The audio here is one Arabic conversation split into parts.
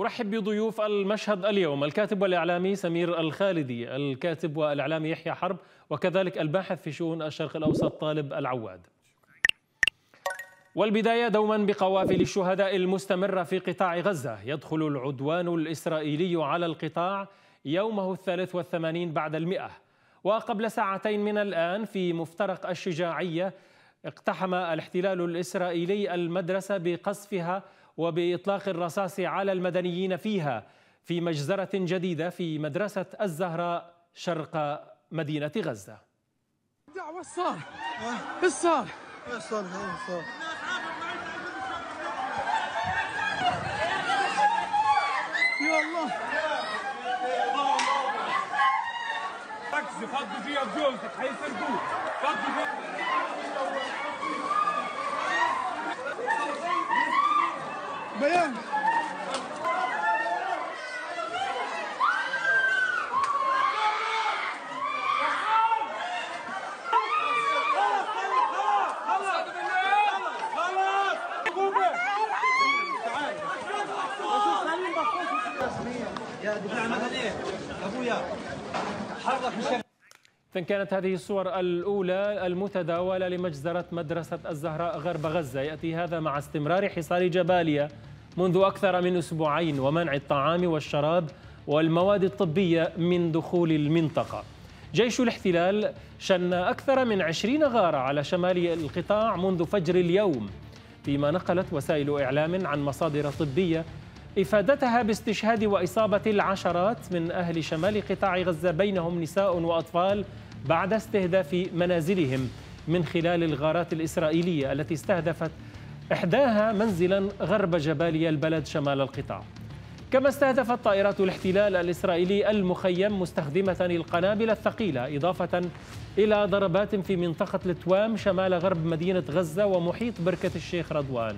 أرحب بضيوف المشهد اليوم الكاتب والإعلامي سمير الخالدي الكاتب والإعلامي يحيى حرب وكذلك الباحث في شؤون الشرق الأوسط طالب العواد والبداية دوما بقوافل الشهداء المستمرة في قطاع غزة يدخل العدوان الإسرائيلي على القطاع يومه الثالث والثمانين بعد المئة وقبل ساعتين من الآن في مفترق الشجاعية اقتحم الاحتلال الإسرائيلي المدرسة بقصفها وبإطلاق الرصاص على المدنيين فيها في مجزرة جديدة في مدرسة الزهراء شرق مدينة غزة دعوة الصار الصار الصار الصار يا الله ركزي فضي فيها بجوزك هيسرقوك فضي فيها بيان إذن كانت هذه الصور الأولى المتداولة لمجزرة مدرسة الزهراء غرب غزة يأتي هذا مع استمرار حصار جباليا منذ أكثر من أسبوعين ومنع الطعام والشراب والمواد الطبية من دخول المنطقة جيش الاحتلال شن أكثر من عشرين غارة على شمال القطاع منذ فجر اليوم فيما نقلت وسائل إعلام عن مصادر طبية إفادتها باستشهاد وإصابة العشرات من أهل شمال قطاع غزة بينهم نساء وأطفال بعد استهداف منازلهم من خلال الغارات الإسرائيلية التي استهدفت إحداها منزلا غرب جبالي البلد شمال القطاع كما استهدفت طائرات الاحتلال الإسرائيلي المخيم مستخدمة القنابل الثقيلة إضافة إلى ضربات في منطقة التوام شمال غرب مدينة غزة ومحيط بركة الشيخ رضوان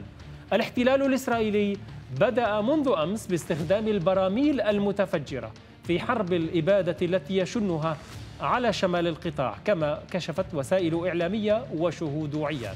الاحتلال الإسرائيلي بدأ منذ أمس باستخدام البراميل المتفجرة في حرب الإبادة التي يشنها على شمال القطاع كما كشفت وسائل إعلامية وشهود عيان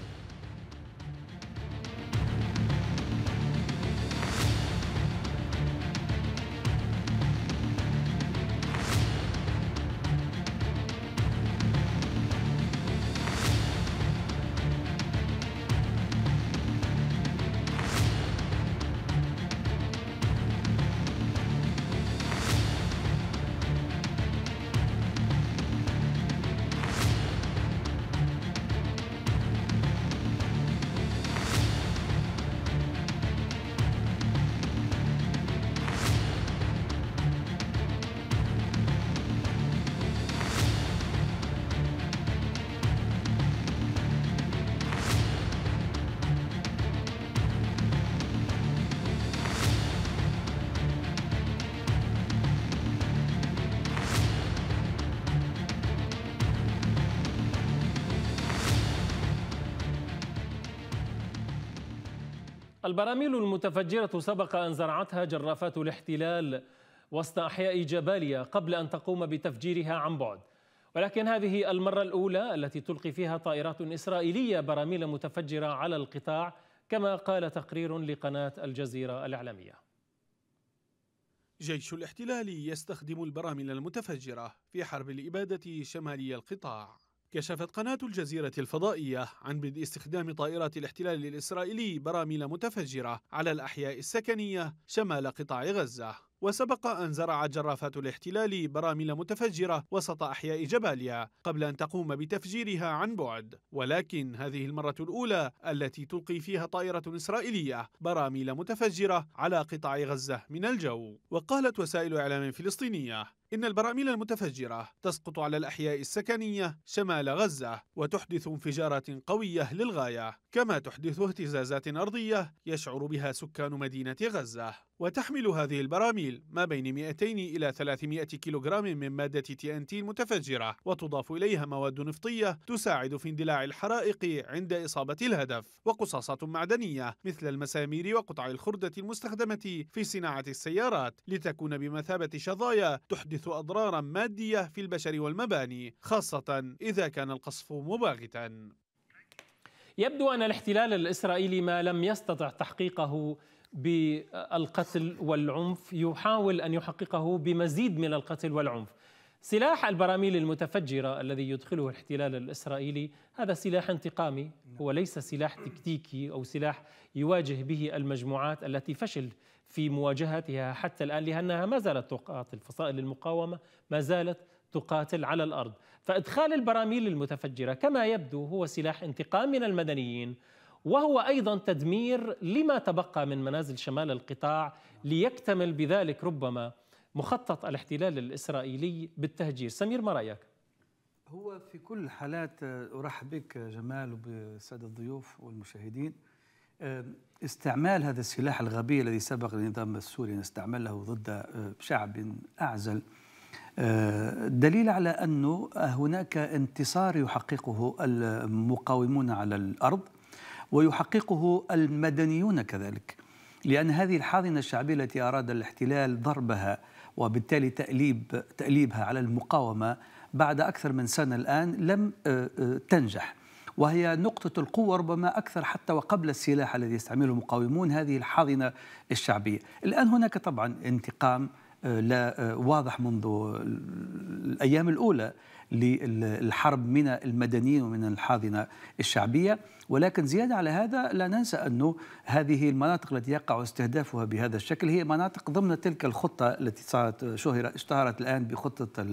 البراميل المتفجرة سبق أن زرعتها جرافات الاحتلال وسط أحياء جباليا قبل أن تقوم بتفجيرها عن بعد ولكن هذه المرة الأولى التي تلقي فيها طائرات إسرائيلية براميل متفجرة على القطاع كما قال تقرير لقناة الجزيرة الإعلامية جيش الاحتلال يستخدم البراميل المتفجرة في حرب الإبادة شمالي القطاع كشفت قناة الجزيرة الفضائية عن بدء استخدام طائرات الاحتلال الإسرائيلي براميل متفجرة على الأحياء السكنية شمال قطاع غزة وسبق أن زرعت جرافات الاحتلال براميل متفجرة وسط أحياء جباليا قبل أن تقوم بتفجيرها عن بعد ولكن هذه المرة الأولى التي تلقي فيها طائرة إسرائيلية براميل متفجرة على قطاع غزة من الجو وقالت وسائل إعلام فلسطينية إن البراميل المتفجرة تسقط على الأحياء السكنية شمال غزة وتحدث انفجارات قوية للغاية كما تحدث اهتزازات أرضية يشعر بها سكان مدينة غزة وتحمل هذه البراميل ما بين 200 إلى 300 كيلوغرام من مادة تي أن تي المتفجرة وتضاف إليها مواد نفطية تساعد في اندلاع الحرائق عند إصابة الهدف وقصاصات معدنية مثل المسامير وقطع الخردة المستخدمة في صناعة السيارات لتكون بمثابة شظايا تحدث يحدث أضرارا مادية في البشر والمباني خاصة إذا كان القصف مباغتا يبدو أن الاحتلال الإسرائيلي ما لم يستطع تحقيقه بالقتل والعنف يحاول أن يحققه بمزيد من القتل والعنف سلاح البراميل المتفجرة الذي يدخله الاحتلال الإسرائيلي هذا سلاح انتقامي هو ليس سلاح تكتيكي أو سلاح يواجه به المجموعات التي فشل في مواجهتها حتى الآن لأنها ما زالت تقاتل فصائل المقاومة ما زالت تقاتل على الأرض فإدخال البراميل المتفجرة كما يبدو هو سلاح انتقام من المدنيين وهو أيضا تدمير لما تبقى من منازل شمال القطاع ليكتمل بذلك ربما مخطط الاحتلال الإسرائيلي بالتهجير سمير ما رأيك؟ هو في كل الحالات أرحب بك جمال وبالسادة الضيوف والمشاهدين استعمال هذا السلاح الغبي الذي سبق النظام السوري أن استعمله ضد آه، شعب أعزل آه، دليل على أنه هناك انتصار يحققه المقاومون على الأرض ويحققه المدنيون كذلك لأن هذه الحاضنة الشعبية التي أراد الاحتلال ضربها وبالتالي تأليب تأليبها على المقاومة بعد أكثر من سنة الآن لم آه، تنجح وهي نقطة القوة ربما أكثر حتى وقبل السلاح الذي يستعمله المقاومون هذه الحاضنة الشعبية الآن هناك طبعا انتقام آه، لا آه، واضح منذ الأيام الأولى للحرب من المدنيين ومن الحاضنة الشعبية ولكن زيادة على هذا لا ننسى أنه هذه المناطق التي يقع استهدافها بهذا الشكل هي مناطق ضمن تلك الخطة التي صارت شهرة اشتهرت الآن بخطة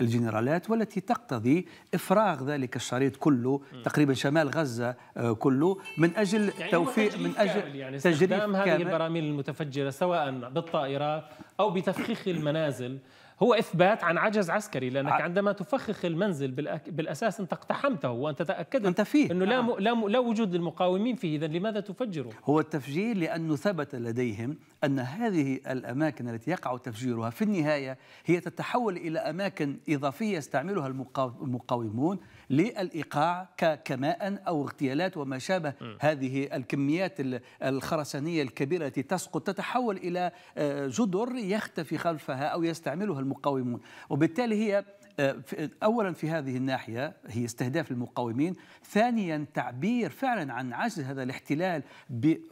الجنرالات والتي تقتضي إفراغ ذلك الشريط كله تقريبا شمال غزة آه، كله من أجل يعني توفير من أجل يعني استخدام تجريف هذه البراميل المتفجرة سواء بالطائرات أو بتفخيخ المنازل هو إثبات عن عجز عسكري لأنك ع... آه. عندما تفخخ المنزل بالأك... بالأساس أنت اقتحمته وأنت تأكدت أنت فيه أنه لا, آه. م... لا, م... لا وجود للمقاومين فيه إذا لماذا تفجره؟ هو التفجير لأنه ثبت لديهم أن هذه الأماكن التي يقع تفجيرها في النهاية هي تتحول إلى أماكن إضافية يستعملها المقاومون للايقاع ككماء او اغتيالات وما شابه هذه الكميات الخرسانيه الكبيره التي تسقط تتحول الى آه، جدر يختفي خلفها او يستعملها المقاومون وبالتالي هي آه، اولا في هذه الناحيه هي استهداف المقاومين، ثانيا تعبير فعلا عن عجز هذا الاحتلال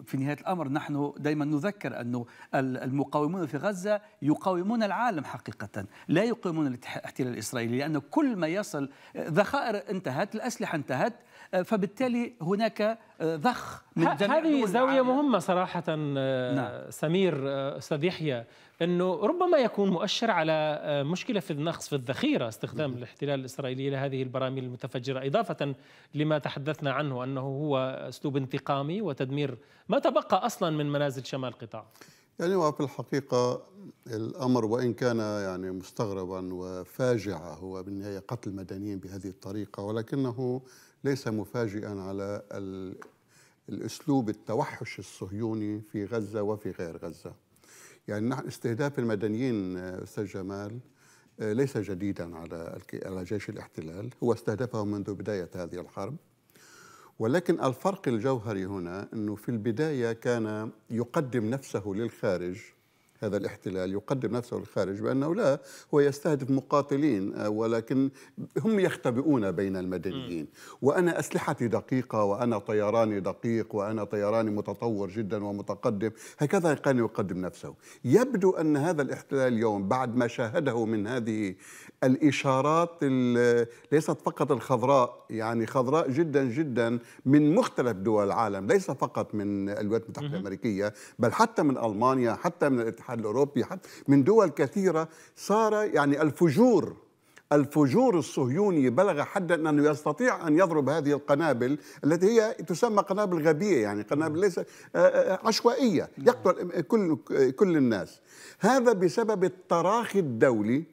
في نهايه الامر نحن دائما نذكر انه المقاومون في غزه يقاومون العالم حقيقه، لا يقاومون الاحتلال الاسرائيلي لان كل ما يصل آه، ذخائر انتهت، الاسلحه انتهت، آه، فبالتالي هناك آه، ضخ من هذه زاويه مهمه صراحه آه، نعم. سمير استاذ يحيى انه ربما يكون مؤشر على مشكله في النقص في الذخيره استخدام نعم. الاحتلال الاسرائيلي لهذه البراميل المتفجره اضافه لما تحدثنا عنه انه هو اسلوب انتقامي وتدمير ما تبقى اصلا من منازل شمال قطاع يعني وفي الحقيقة الأمر وإن كان يعني مستغربا وفاجعة هو بالنهاية قتل مدنيين بهذه الطريقة ولكنه ليس مفاجئا على الاسلوب التوحش الصهيوني في غزه وفي غير غزه. يعني نحن استهداف المدنيين استاذ جمال آه، ليس جديدا على على جيش الاحتلال، هو استهدفه منذ بدايه هذه الحرب. ولكن الفرق الجوهري هنا انه في البدايه كان يقدم نفسه للخارج هذا الاحتلال يقدم نفسه للخارج بأنه لا هو يستهدف مقاتلين آه، ولكن هم يختبئون بين المدنيين وأنا أسلحتي دقيقة وأنا طيراني دقيق وأنا طيراني متطور جدا ومتقدم هكذا كان يقدم نفسه يبدو أن هذا الاحتلال اليوم بعد ما شاهده من هذه الإشارات ليست فقط الخضراء يعني خضراء جدا جدا من مختلف دول العالم ليس فقط من الولايات المتحدة الأمريكية بل حتى من ألمانيا حتى من الاتحاد الاتحاد الاوروبي حتى من دول كثيره صار يعني الفجور الفجور الصهيوني بلغ حدا انه يستطيع ان يضرب هذه القنابل التي هي تسمى قنابل غبيه يعني قنابل ليس آه، آه، عشوائيه يقتل كل كل الناس هذا بسبب التراخي الدولي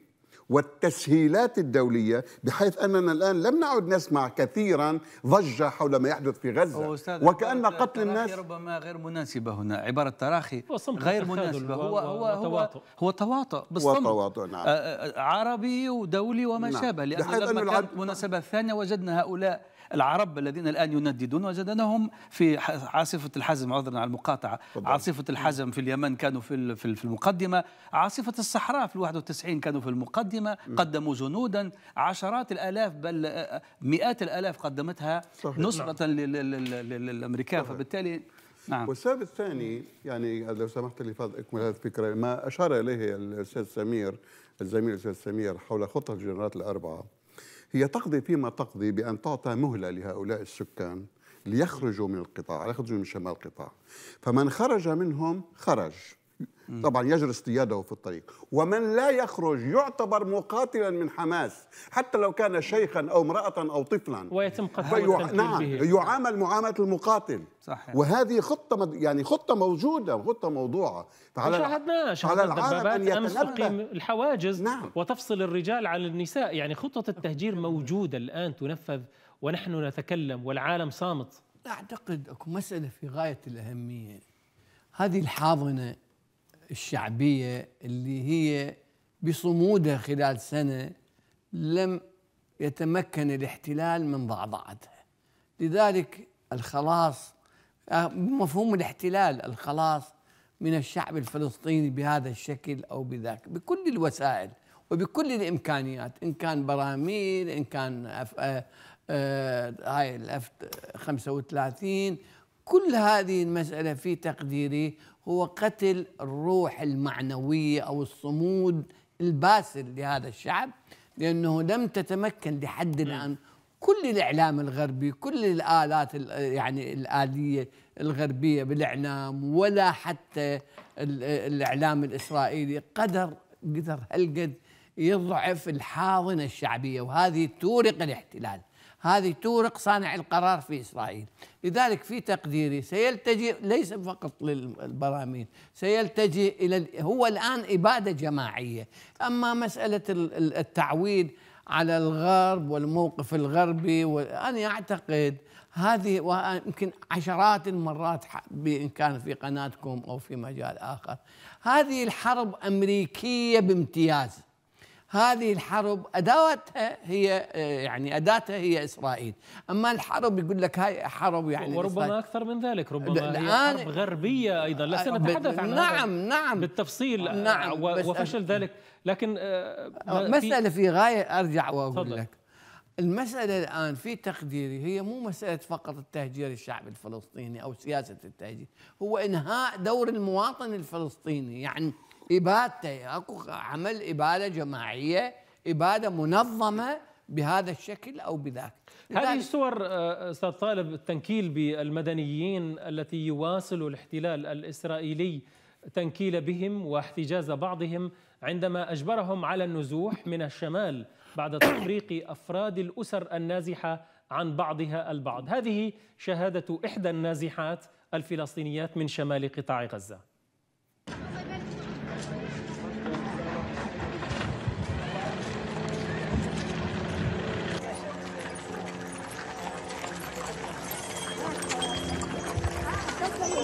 والتسهيلات الدولية بحيث أننا الآن لم نعد نسمع كثيرا ضجة حول ما يحدث في غزة وكأن قتل الناس ربما غير مناسبة هنا عبارة تراخي غير مناسبة هو هو هو هو تواطؤ بالصمت وتواطؤ نعم. آه، آه، عربي ودولي وما نعم. شابه لأن لما كانت مناسبة الثانية وجدنا هؤلاء العرب الذين الآن ينددون وجدناهم في عاصفة الحزم عذرا على المقاطعة طبعا. عاصفة الحزم في اليمن كانوا في في المقدمة عاصفة الصحراء في 91 كانوا في المقدمة قدموا جنودا عشرات الآلاف بل مئات الآلاف قدمتها صحيح. نصرة نعم. للأمريكان فبالتالي نعم والسبب الثاني يعني لو سمحت لي فضل اكمل هذه الفكره ما اشار اليه الاستاذ سمير الزميل الاستاذ سمير حول خطه الجنرالات الاربعه هي تقضي فيما تقضي بأن تعطى مهلة لهؤلاء السكان ليخرجوا من القطاع يخرجوا من شمال القطاع فمن خرج منهم خرج طبعا يجري اصطياده في الطريق ومن لا يخرج يعتبر مقاتلا من حماس حتى لو كان شيخا أو امرأة أو طفلا ويتم قتله نعم به. يعامل معاملة المقاتل صحيح. وهذه خطة مد... يعني خطة موجودة وخطة موضوعة فعلى شاهدنا على الدبابات أمس تقيم الحواجز نعم. وتفصل الرجال عن النساء يعني خطة التهجير موجودة الآن تنفذ ونحن نتكلم والعالم صامت أعتقد أكو مسألة في غاية الأهمية هذه الحاضنة الشعبية اللي هي بصمودها خلال سنة لم يتمكن الاحتلال من ضعضعتها لذلك الخلاص مفهوم الاحتلال الخلاص من الشعب الفلسطيني بهذا الشكل او بذاك بكل الوسائل وبكل الامكانيات ان كان براميل ان كان أف... آه... آه، هاي الاف 35 كل هذه المساله في تقديري هو قتل الروح المعنوية أو الصمود الباسل لهذا الشعب لأنه لم تتمكن لحد الآن كل الإعلام الغربي كل الآلات يعني الآلية الغربية بالإعلام ولا حتى الإعلام الإسرائيلي قدر قدر هالقد يضعف الحاضنة الشعبية وهذه تورق الاحتلال هذه تورق صانع القرار في إسرائيل لذلك في تقديري سيلتجئ ليس فقط للبراميل سيلتجئ إلى هو الآن إبادة جماعية أما مسألة التعويل على الغرب والموقف الغربي وانا أعتقد هذه يمكن عشرات المرات إن كان في قناتكم أو في مجال آخر هذه الحرب أمريكية بامتياز هذه الحرب ادواتها هي آه، يعني اداتها هي اسرائيل، اما الحرب يقول لك هاي حرب يعني وربما اكثر من ذلك ربما هي حرب غربيه ايضا لسنا آه، نتحدث عن نعم نعم بالتفصيل آه، نعم وفشل ذلك لكن مساله في غايه ارجع واقول صدق. لك المسألة الآن في تقديري هي مو مسألة فقط التهجير الشعب الفلسطيني أو سياسة التهجير هو إنهاء دور المواطن الفلسطيني يعني ابادته اكو عمل اباده جماعيه اباده منظمه بهذا الشكل او بذاك هذه صور آه، استاذ طالب التنكيل بالمدنيين التي يواصل الاحتلال الاسرائيلي تنكيل بهم واحتجاز بعضهم عندما اجبرهم على النزوح من الشمال بعد تفريق افراد الاسر النازحه عن بعضها البعض، هذه شهاده احدى النازحات الفلسطينيات من شمال قطاع غزه.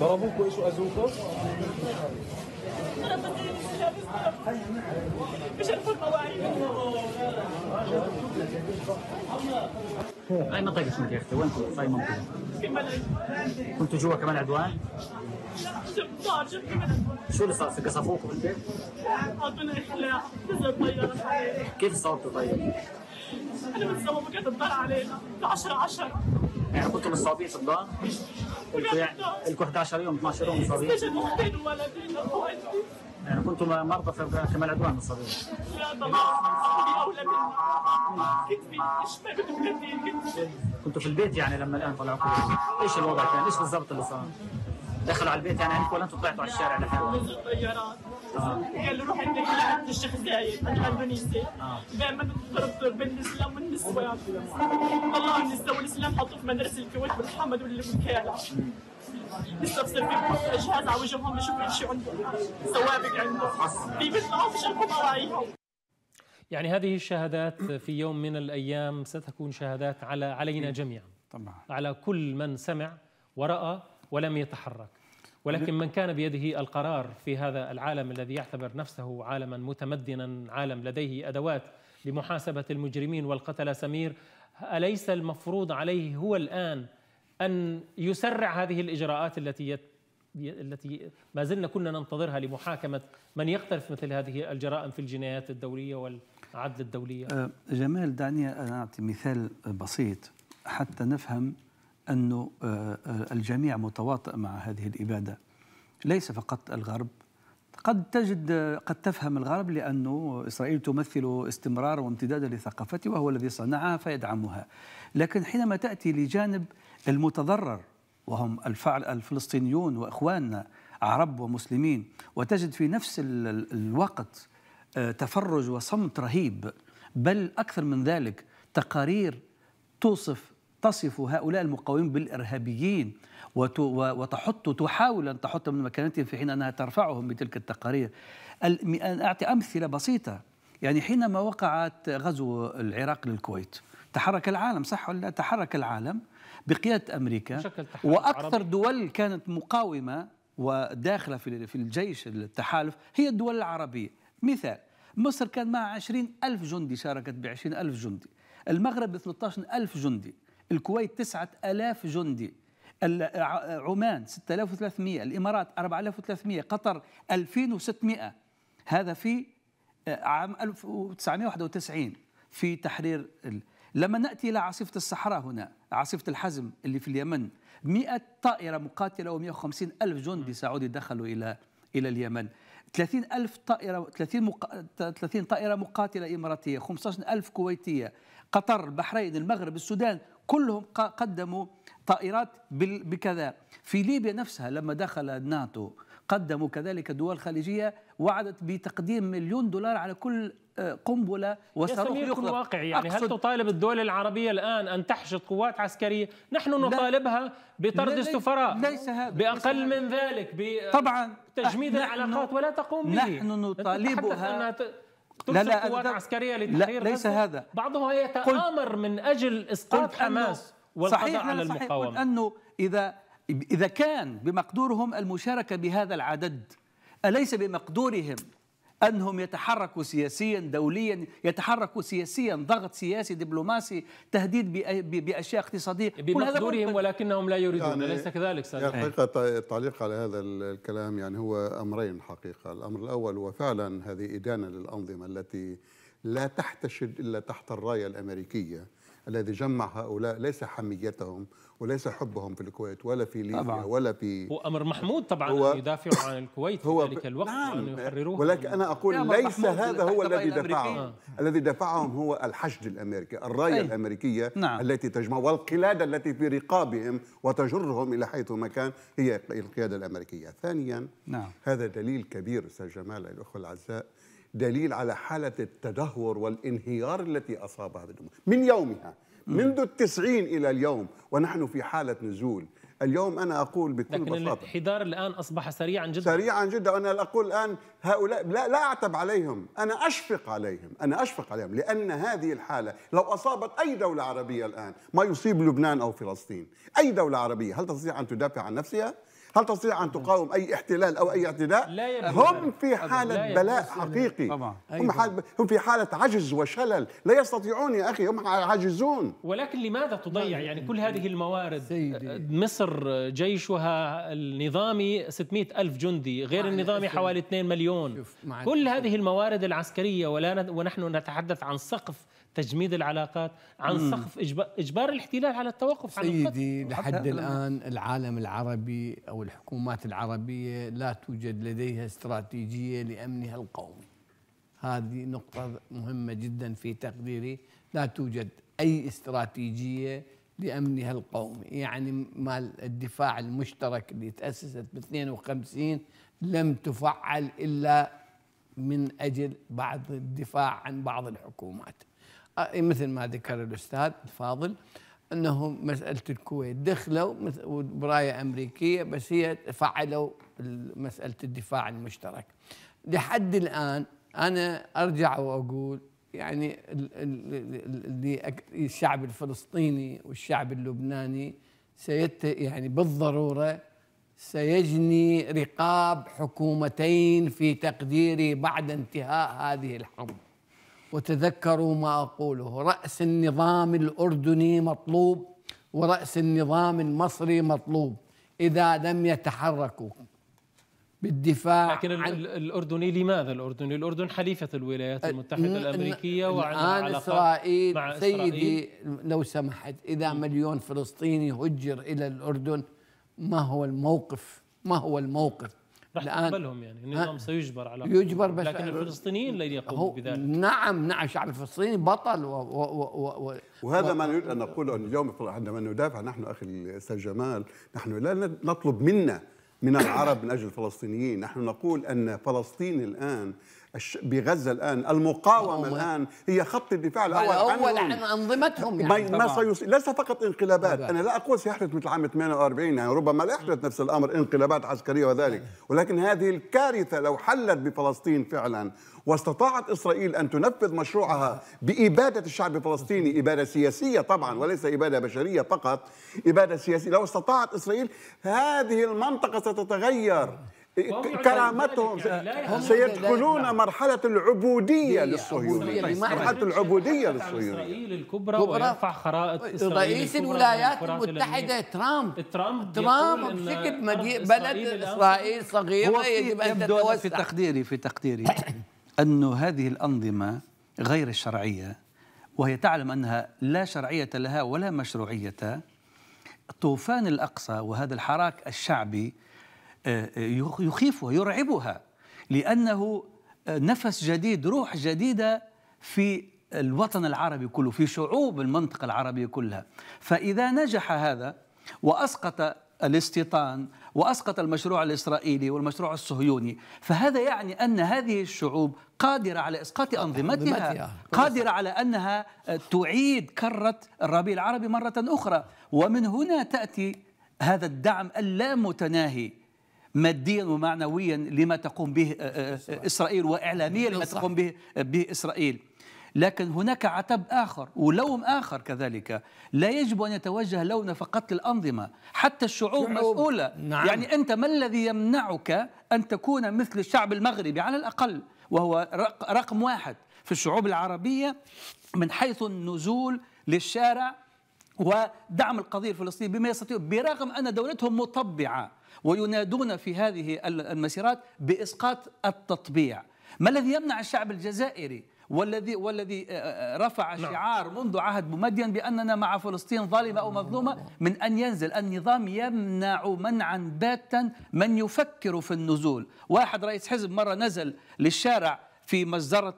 ضربوك وايش اذوكوا؟ اي منطقة اسمك يا اختي؟ وين كنت؟ اي منطقة؟ كنتوا جوا كمان عدوان؟ شو اللي صار؟ في انت؟ اعطونا احلام نزل طيارة كيف صوتوا طيب؟ انا من سوا كانت علينا 10 10 يعني كنتوا مصابين في الضان؟ يعني لكم 11 يوم 12 يوم مصابين يعني كنتم مرضى في كمال عدوان مصابين كنتوا في البيت يعني لما الان طلعوا ايش الوضع كان؟ ايش بالضبط اللي صار؟ دخلوا على البيت يعني عندكم ولا انتم طلعتوا على الشارع لحالكم؟ الطيارات هي آه. اللي روح عندك لعند الشيخ زايد عند اندونيسيا آه. دائما ضربت بين الاسلام والنسوان طلعوا النساء والاسلام حطوه في مدرسه الكويت بالحمد والكاله آه. لسه بصير في جهاز على وجههم بشوف ايش عندهم سوابق عندهم في بيطلعوا بشربوا مواعيهم يعني هذه الشهادات في يوم من الايام ستكون شهادات على علينا جميعا طبعا على كل من سمع وراى ولم يتحرك ولكن من كان بيده القرار في هذا العالم الذي يعتبر نفسه عالما متمدنا عالم لديه أدوات لمحاسبة المجرمين والقتلة سمير أليس المفروض عليه هو الآن أن يسرع هذه الإجراءات التي يت... التي ما زلنا كنا ننتظرها لمحاكمة من يقترف مثل هذه الجرائم في الجنايات الدولية والعدل الدولية أه، جمال دعني أنا أعطي مثال بسيط حتى نفهم أن آه، آه، الجميع متواطئ مع هذه الإبادة ليس فقط الغرب قد تجد قد تفهم الغرب لأنه إسرائيل تمثل استمرار وامتدادا لثقافته وهو الذي صنعها فيدعمها لكن حينما تأتي لجانب المتضرر وهم الفعل الفلسطينيون وإخواننا عرب ومسلمين وتجد في نفس الوقت آه، تفرج وصمت رهيب بل أكثر من ذلك تقارير توصف تصف هؤلاء المقاومين بالإرهابيين وتحط تحاول أن تحط من مكانتهم في حين أنها ترفعهم بتلك التقارير أن أعطي أمثلة بسيطة يعني حينما وقعت غزو العراق للكويت تحرك العالم صح ولا تحرك العالم بقيادة أمريكا وأكثر دول كانت مقاومة وداخلة في الجيش التحالف هي الدول العربية مثال مصر كان معها 20 ألف جندي شاركت ب 20 ألف جندي المغرب ب 12 ألف جندي الكويت 9000 جندي عمان 6300 الامارات 4300 قطر 2600 هذا في آه، عام 1991 في تحرير لما ناتي الى عاصفه الصحراء هنا عاصفه الحزم اللي في اليمن 100 طائره مقاتله و150 الف جندي سعودي دخلوا الى الى اليمن 30 ألف طائرة 30 مق... 30 طائرة مقاتلة إماراتية 15 ألف كويتية قطر البحرين المغرب السودان كلهم قدموا طائرات بكذا في ليبيا نفسها لما دخل الناتو قدموا كذلك دول خليجية وعدت بتقديم مليون دولار على كل آه، قنبلة وصاروخ يخلق واقع يعني هل تطالب الدول العربية الآن أن تحشد قوات عسكرية نحن نطالبها بطرد السفراء ليس هذا بأقل من ذلك طبعا تجميد العلاقات ولا تقوم به نحن نطالبها لا لا قوات عسكريه لتحرير لا ليس هذا بعضها يتآمر من اجل اسقاط حماس والقضاء على المقاومه صحيح انه اذا اذا كان بمقدورهم المشاركه بهذا العدد اليس بمقدورهم أنهم يتحركوا سياسيا دوليا يتحركوا سياسيا ضغط سياسي دبلوماسي تهديد بأشياء اقتصادية بمقدورهم ولكنهم لا يريدون يعني ليس كذلك سألت. حقيقة التعليق على هذا الكلام يعني هو أمرين حقيقة الأمر الأول هو فعلا هذه إدانة للأنظمة التي لا تحتشد إلا تحت الراية الأمريكية الذي جمع هؤلاء ليس حميتهم وليس حبهم في الكويت ولا في ليبيا طبعا. ولا في هو امر محمود طبعا هو يدافع عن الكويت في ذلك الوقت نعم وان يحرروه ولكن انا اقول ليس هذا هو الذي دفعهم آه. الذي دفعهم هو الحشد الامريكي الرايه أي. طيب. الامريكيه نعم. التي تجمع والقلاده التي في رقابهم وتجرهم الى حيث ما كان هي القياده الامريكيه ثانيا نعم. هذا دليل كبير استاذ جمال الاخوه العزاء دليل على حالة التدهور والانهيار التي أصابها من يومها منذ التسعين إلى اليوم ونحن في حالة نزول اليوم أنا أقول بكل لكن بساطة الانحدار الآن أصبح سريعا جدا سريعا جدا أنا أقول الآن هؤلاء لا, لا أعتب عليهم أنا أشفق عليهم أنا أشفق عليهم لأن هذه الحالة لو أصابت أي دولة عربية الآن ما يصيب لبنان أو فلسطين أي دولة عربية هل تستطيع أن تدافع عن نفسها؟ هل تستطيع أن تقاوم أي احتلال أو أي اعتداء؟ لا هم في حالة بلاء يعني حقيقي طبعا. هم, أيوة. هم في حالة عجز وشلل لا يستطيعون يا أخي هم عاجزون ولكن لماذا تضيع يعني كل هذه الموارد سيدي. مصر جيشها النظامي 600 ألف جندي غير النظامي حوالي 2 مليون كل هذه الموارد العسكرية ولا ونحن نتحدث عن سقف تجميد العلاقات عن سقف اجبار الاحتلال على التوقف عن سيدي لحد الان العالم العربي او الحكومات العربيه لا توجد لديها استراتيجيه لامنها القومي هذه نقطه مهمه جدا في تقديري لا توجد اي استراتيجيه لامنها القومي يعني مال الدفاع المشترك اللي تاسست ب 52 لم تفعل الا من اجل بعض الدفاع عن بعض الحكومات إيه، مثل ما ذكر الاستاذ الفاضل انه مساله الكويت دخلوا برايه امريكيه بس هي فعلوا مساله الدفاع المشترك لحد الان انا ارجع واقول يعني الشعب الفلسطيني والشعب اللبناني سيت يعني بالضروره سيجني رقاب حكومتين في تقديري بعد انتهاء هذه الحرب وتذكروا ما أقوله رأس النظام الأردني مطلوب ورأس النظام المصري مطلوب إذا لم يتحركوا بالدفاع لكن عن الأردني لماذا الأردني؟ الأردن حليفة الولايات المتحدة الأمريكية وعندها الآن إسرائيل مع سيدي إسرائيل لو سمحت إذا مليون فلسطيني هجر إلى الأردن ما هو الموقف؟ ما هو الموقف؟ رح تقبلهم يعني النظام سيجبر على يجبر بس لكن الفلسطينيين لن يقوموا بذلك نعم نعم الشعب الفلسطيني بطل و و و و وهذا ما نريد ان نقوله اليوم عندما ندافع نحن اخي الاستاذ جمال نحن لا نطلب منا من العرب من اجل الفلسطينيين، نحن نقول ان فلسطين الان بغزه الان المقاومه الان هي خط الدفاع الاول الاول عن انظمتهم يعني ما, ما سيص... ليس فقط انقلابات انا لا اقول سيحدث مثل عام 48 يعني ربما لا يحدث نفس الامر انقلابات عسكريه وذلك أيوة. ولكن هذه الكارثه لو حلت بفلسطين فعلا واستطاعت إسرائيل أن تنفذ مشروعها بإبادة الشعب الفلسطيني إبادة سياسية طبعا وليس إبادة بشرية فقط إبادة سياسية لو استطاعت إسرائيل هذه المنطقة ستتغير كرامتهم يعني سيدخلون مرحلة العبودية للصهيونية مرحلة العبودية للصهيونية إسرائيل الكبرى ويرفع خرائط إسرائيل رئيس الولايات المتحدة ترامب ترامب ترامب مسكت بلد إسرائيل صغيرة يجب أن تتوسع في تقديري في تقديري أن هذه الأنظمة غير الشرعية وهي تعلم أنها لا شرعية لها ولا مشروعية طوفان الأقصى وهذا الحراك الشعبي يخيفها يرعبها لأنه آه، نفس جديد روح جديدة في الوطن العربي كله في شعوب المنطقة العربية كلها فإذا نجح هذا وأسقط الاستيطان وأسقط المشروع الإسرائيلي والمشروع الصهيوني فهذا يعني أن هذه الشعوب قادرة على إسقاط أنظمتها قادرة على أنها آه، تعيد كرة الربيع العربي مرة أخرى ومن هنا تأتي هذا الدعم اللامتناهي ماديا ومعنويا لما تقوم به آه، آه، آه، إسرائيل وإعلاميا لما تقوم به, به إسرائيل لكن هناك عتب آخر ولوم آخر كذلك لا يجب أن يتوجه لون فقط للأنظمة حتى الشعوب مسؤولة نعم. يعني أنت ما الذي يمنعك أن تكون مثل الشعب المغربي على الأقل وهو رقم واحد في الشعوب العربية من حيث النزول للشارع ودعم القضية الفلسطينية بما يستطيع برغم أن دولتهم مطبعة وينادون في هذه المسيرات بإسقاط التطبيع ما الذي يمنع الشعب الجزائري والذي والذي آه، آه، آه، رفع نعم. شعار منذ عهد بومدين باننا مع فلسطين ظالمه او مظلومه من ان ينزل النظام يمنع منعا باتا من يفكر في النزول واحد رئيس حزب مره نزل للشارع في مجزره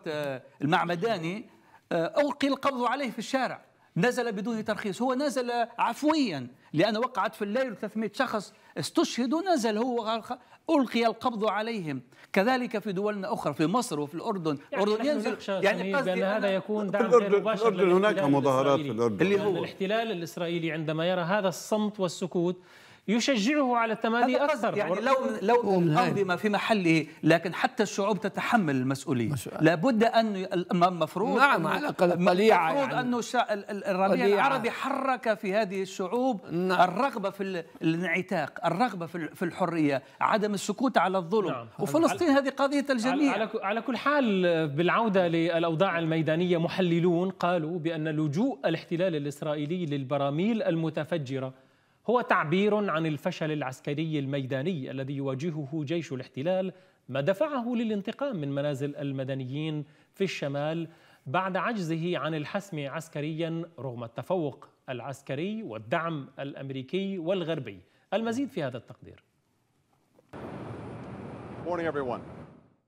المعمداني القي القبض عليه في الشارع نزل بدون ترخيص هو نزل عفويا لأنه وقعت في الليل 300 شخص استشهدوا نزل هو ألقي القبض عليهم كذلك في دولنا أخرى في مصر وفي الأردن يعني الأردن ينزل يعني بأن هذا يكون دعم غير مباشر الأردن هناك مظاهرات في الأردن اللي هو الاحتلال الإسرائيلي عندما يرى هذا الصمت والسكوت يشجعه على التمادي اكثر يعني لو لو الانظمه في محله لكن حتى الشعوب تتحمل المسؤوليه لابد ان المفروض نعم على الاقل طليعه المفروض يعني. انه الربيع العربي حرك في هذه الشعوب نعم. الرغبه في الانعتاق الرغبه في الحريه عدم السكوت على الظلم نعم. وفلسطين هذه قضيه الجميع على, على كل حال بالعوده للاوضاع الميدانيه محللون قالوا بان لجوء الاحتلال الاسرائيلي للبراميل المتفجره هو تعبير عن الفشل العسكري الميداني الذي يواجهه جيش الاحتلال ما دفعه للانتقام من منازل المدنيين في الشمال بعد عجزه عن الحسم عسكريا رغم التفوق العسكري والدعم الامريكي والغربي المزيد في هذا التقدير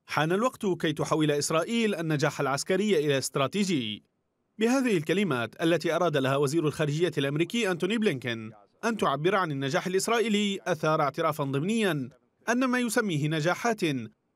حان الوقت كي تحول اسرائيل النجاح العسكري الى استراتيجي بهذه الكلمات التي اراد لها وزير الخارجيه الامريكي انتوني بلينكن أن تعبر عن النجاح الإسرائيلي أثار اعترافا ضمنيا أن ما يسميه نجاحات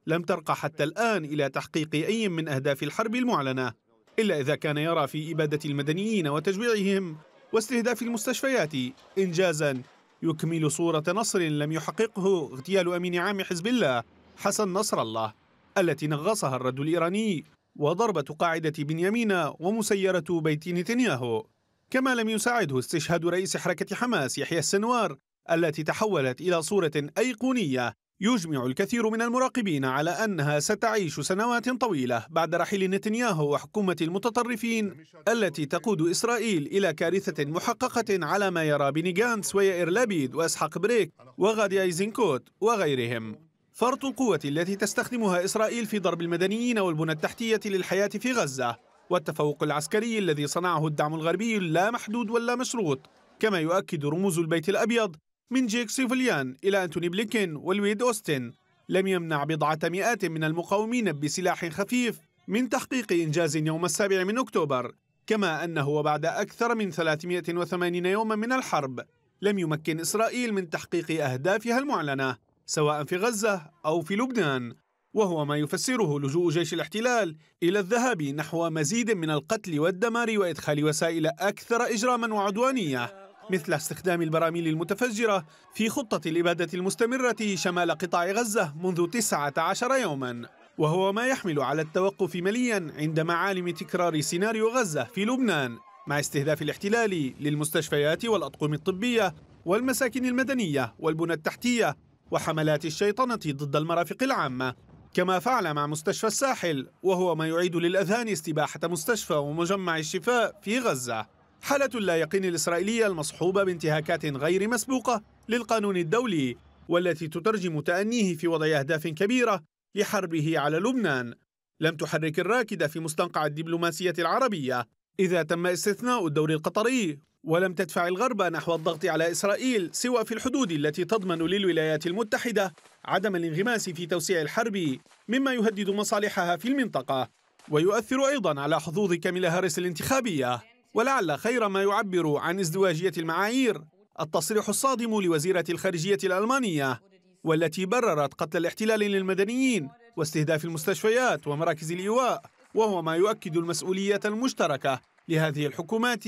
لم ترقى حتى الآن إلى تحقيق أي من أهداف الحرب المعلنة إلا إذا كان يرى في إبادة المدنيين وتجويعهم واستهداف المستشفيات إنجازا يكمل صورة نصر لم يحققه اغتيال أمين عام حزب الله حسن نصر الله التي نغصها الرد الإيراني وضربة قاعدة بنيامين ومسيرة بيت نتنياهو كما لم يساعده استشهاد رئيس حركة حماس يحيى السنوار التي تحولت إلى صورة أيقونية يجمع الكثير من المراقبين على أنها ستعيش سنوات طويلة بعد رحيل نتنياهو وحكومة المتطرفين التي تقود إسرائيل إلى كارثة محققة على ما يرى بني جانس ويائر لابيد وإسحاق بريك وغادي أيزنكوت وغيرهم فرط القوة التي تستخدمها إسرائيل في ضرب المدنيين والبنى التحتية للحياة في غزة والتفوق العسكري الذي صنعه الدعم الغربي لا محدود ولا مشروط كما يؤكد رموز البيت الأبيض من جيك سيفليان إلى أنتوني بليكن ولويد أوستن لم يمنع بضعة مئات من المقاومين بسلاح خفيف من تحقيق إنجاز يوم السابع من أكتوبر كما أنه وبعد أكثر من 380 يوما من الحرب لم يمكن إسرائيل من تحقيق أهدافها المعلنة سواء في غزة أو في لبنان وهو ما يفسره لجوء جيش الاحتلال إلى الذهاب نحو مزيد من القتل والدمار وإدخال وسائل أكثر إجراما وعدوانية مثل استخدام البراميل المتفجرة في خطة الإبادة المستمرة شمال قطاع غزة منذ 19 يوما وهو ما يحمل على التوقف مليا عند معالم تكرار سيناريو غزة في لبنان مع استهداف الاحتلال للمستشفيات والأطقم الطبية والمساكن المدنية والبنى التحتية وحملات الشيطنة ضد المرافق العامة كما فعل مع مستشفى الساحل وهو ما يعيد للأذهان استباحة مستشفى ومجمع الشفاء في غزة حالة لا يقين الإسرائيلية المصحوبة بانتهاكات غير مسبوقة للقانون الدولي والتي تترجم تأنيه في وضع أهداف كبيرة لحربه على لبنان لم تحرك الراكدة في مستنقع الدبلوماسية العربية إذا تم استثناء الدور القطري ولم تدفع الغرب نحو الضغط على إسرائيل سوى في الحدود التي تضمن للولايات المتحدة عدم الانغماس في توسيع الحرب مما يهدد مصالحها في المنطقة ويؤثر أيضا على حظوظ كاميلا هاريس الانتخابية ولعل خير ما يعبر عن ازدواجية المعايير التصريح الصادم لوزيرة الخارجية الألمانية والتي بررت قتل الاحتلال للمدنيين واستهداف المستشفيات ومراكز الإيواء وهو ما يؤكد المسؤولية المشتركة لهذه الحكومات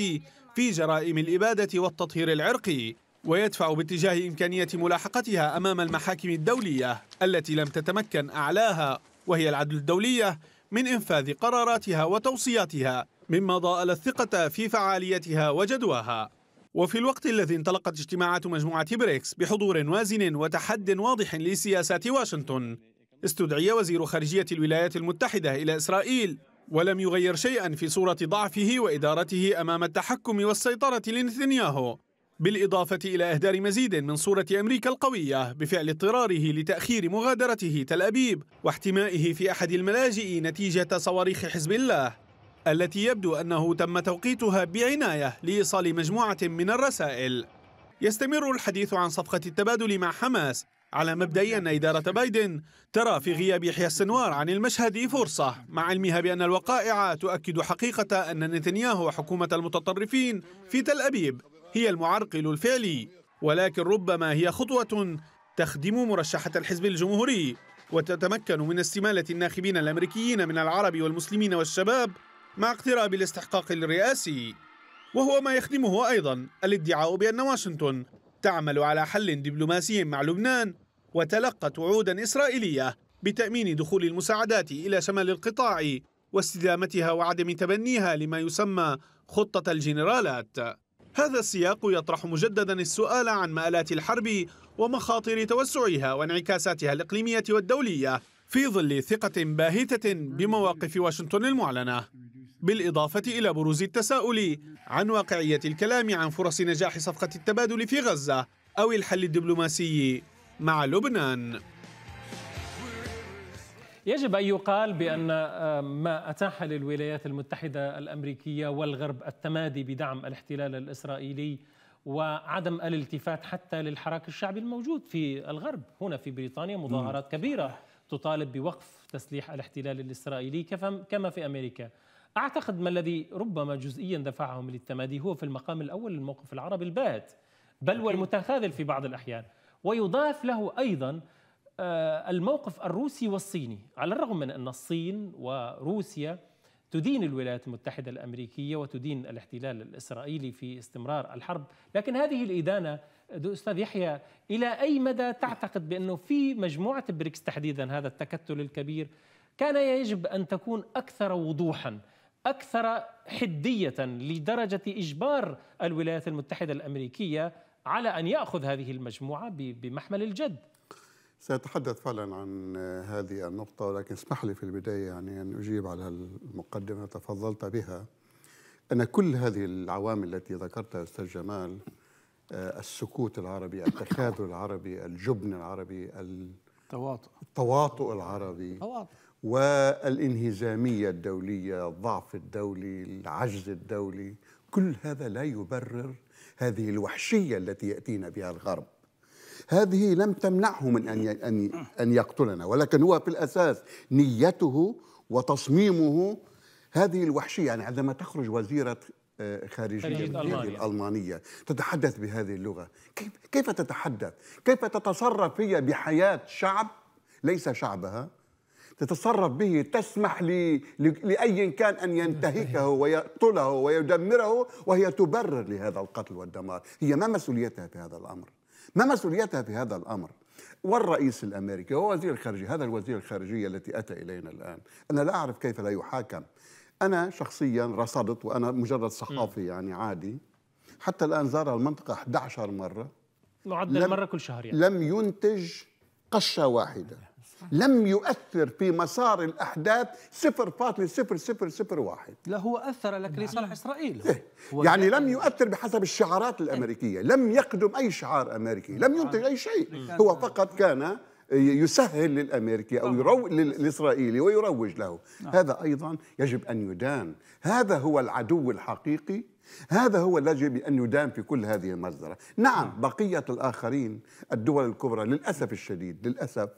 في جرائم الإبادة والتطهير العرقي ويدفع باتجاه إمكانية ملاحقتها أمام المحاكم الدولية التي لم تتمكن أعلاها وهي العدل الدولية من إنفاذ قراراتها وتوصياتها مما ضاءل الثقة في فعاليتها وجدواها وفي الوقت الذي انطلقت اجتماعات مجموعة بريكس بحضور وازن وتحد واضح لسياسات واشنطن استدعي وزير خارجية الولايات المتحدة إلى إسرائيل ولم يغير شيئا في صورة ضعفه وإدارته أمام التحكم والسيطرة لنتنياهو بالإضافة إلى إهدار مزيد من صورة أمريكا القوية بفعل اضطراره لتأخير مغادرته تل أبيب واحتمائه في أحد الملاجئ نتيجة صواريخ حزب الله التي يبدو أنه تم توقيتها بعناية لإيصال مجموعة من الرسائل يستمر الحديث عن صفقة التبادل مع حماس على مبدئي أن إدارة بايدن ترى في غياب يحيى السنوار عن المشهد فرصة مع علمها بأن الوقائع تؤكد حقيقة أن نتنياهو وحكومة المتطرفين في تل أبيب هي المعرقل الفعلي ولكن ربما هي خطوة تخدم مرشحة الحزب الجمهوري وتتمكن من استمالة الناخبين الأمريكيين من العرب والمسلمين والشباب مع اقتراب الاستحقاق الرئاسي وهو ما يخدمه أيضا الادعاء بأن واشنطن تعمل على حل دبلوماسي مع لبنان وتلقت وعودا إسرائيلية بتأمين دخول المساعدات إلى شمال القطاع واستدامتها وعدم تبنيها لما يسمى خطة الجنرالات هذا السياق يطرح مجددا السؤال عن مآلات الحرب ومخاطر توسعها وانعكاساتها الإقليمية والدولية في ظل ثقة باهتة بمواقف واشنطن المعلنة بالإضافة إلى بروز التساؤل عن واقعية الكلام عن فرص نجاح صفقة التبادل في غزة أو الحل الدبلوماسي مع لبنان يجب أن يقال بأن آه، ما أتاح للولايات المتحدة الأمريكية والغرب التمادي بدعم الاحتلال الإسرائيلي وعدم الالتفات حتى للحراك الشعبي الموجود في الغرب هنا في بريطانيا مظاهرات كبيرة تطالب بوقف تسليح الاحتلال الإسرائيلي كما في أمريكا أعتقد ما الذي ربما جزئيا دفعهم للتمادي هو في المقام الأول الموقف العربي البات بل والمتخاذل في بعض الأحيان ويضاف له أيضا آه، الموقف الروسي والصيني على الرغم من أن الصين وروسيا تدين الولايات المتحدة الأمريكية وتدين الاحتلال الإسرائيلي في استمرار الحرب لكن هذه الإدانة أستاذ يحيى إلى أي مدى تعتقد بأنه في مجموعة بريكس تحديدا هذا التكتل الكبير كان يجب أن تكون أكثر وضوحا أكثر حدية لدرجة إجبار الولايات المتحدة الأمريكية على أن يأخذ هذه المجموعة بمحمل الجد سأتحدث فعلا عن هذه النقطة ولكن اسمح لي في البداية يعني أن أجيب على المقدمة تفضلت بها أن كل هذه العوامل التي ذكرتها أستاذ جمال آه، السكوت العربي التخاذل العربي الجبن العربي التواطؤ التواطؤ العربي والانهزامية الدولية الضعف الدولي العجز الدولي كل هذا لا يبرر هذه الوحشية التي يأتينا بها الغرب هذه لم تمنعه من أن أن أن يقتلنا ولكن هو في الأساس نيته وتصميمه هذه الوحشية يعني عندما تخرج وزيرة آه، خارجية ألمانية. الألمانية تتحدث بهذه اللغة كيف تتحدث؟ كيف تتصرف هي بحياة شعب ليس شعبها تتصرف به تسمح لأي كان أن ينتهكه ويقتله ويدمره وهي تبرر لهذا القتل والدمار هي ما مسؤوليتها في هذا الأمر ما مسؤوليتها في هذا الأمر والرئيس الأمريكي ووزير الخارجية هذا الوزير الخارجية التي أتى إلينا الآن أنا لا أعرف كيف لا يحاكم أنا شخصيا رصدت وأنا مجرد صحافي يعني عادي حتى الآن زار المنطقة 11 مرة معدل مرة كل شهر يعني لم ينتج قشة واحدة لم يؤثر في مسار الأحداث صفر فاصل صفر صفر صفر واحد لا هو أثر لكن نعم. لصالح إسرائيل إيه؟ يعني لم يؤثر بحسب الشعارات إيه. الأمريكية لم يقدم أي شعار أمريكي لم نعم. ينتج أي شيء نعم. هو فقط كان يسهل للامريكي او يرو... للاسرائيلي ويروج له هذا ايضا يجب ان يدان هذا هو العدو الحقيقي هذا هو الذي يجب ان يدان في كل هذه المجزره نعم بقيه الاخرين الدول الكبرى للاسف الشديد للاسف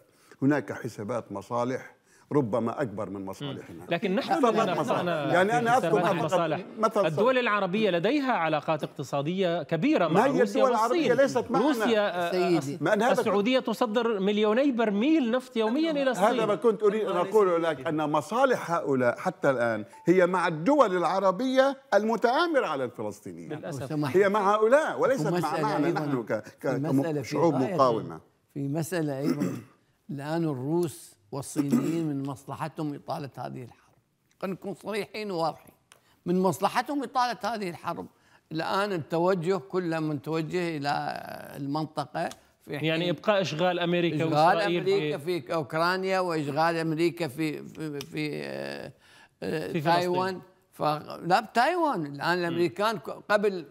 هناك حسابات مصالح ربما اكبر من مصالحنا لكن نحن مصالح. يعني انا اذكر مصالح مثل الدول العربيه لديها علاقات اقتصاديه كبيره مع ما روسيا الدول العربيه ليست معنا روسيا آه، آه، سيدي السعوديه تصدر مليوني برميل نفط يوميا الى الصين هذا ما كنت اريد ان اقول لك ان مصالح هؤلاء حتى الان هي مع الدول العربيه المتآمره على الفلسطينيين للاسف هي مع هؤلاء وليست مع معنا نحن كشعوب آية- مقاومه في مساله ايضا الآن الروس والصينيين من مصلحتهم إطالة هذه الحرب خلينا نكون صريحين وواضحين من مصلحتهم إطالة هذه الحرب الآن التوجه كله متوجه إلى المنطقة في يعني ابقاء اشغال امريكا اشغال امريكا في اوكرانيا واشغال امريكا في في في, آه، آه، في تايوان لا بتايوان الان الامريكان قبل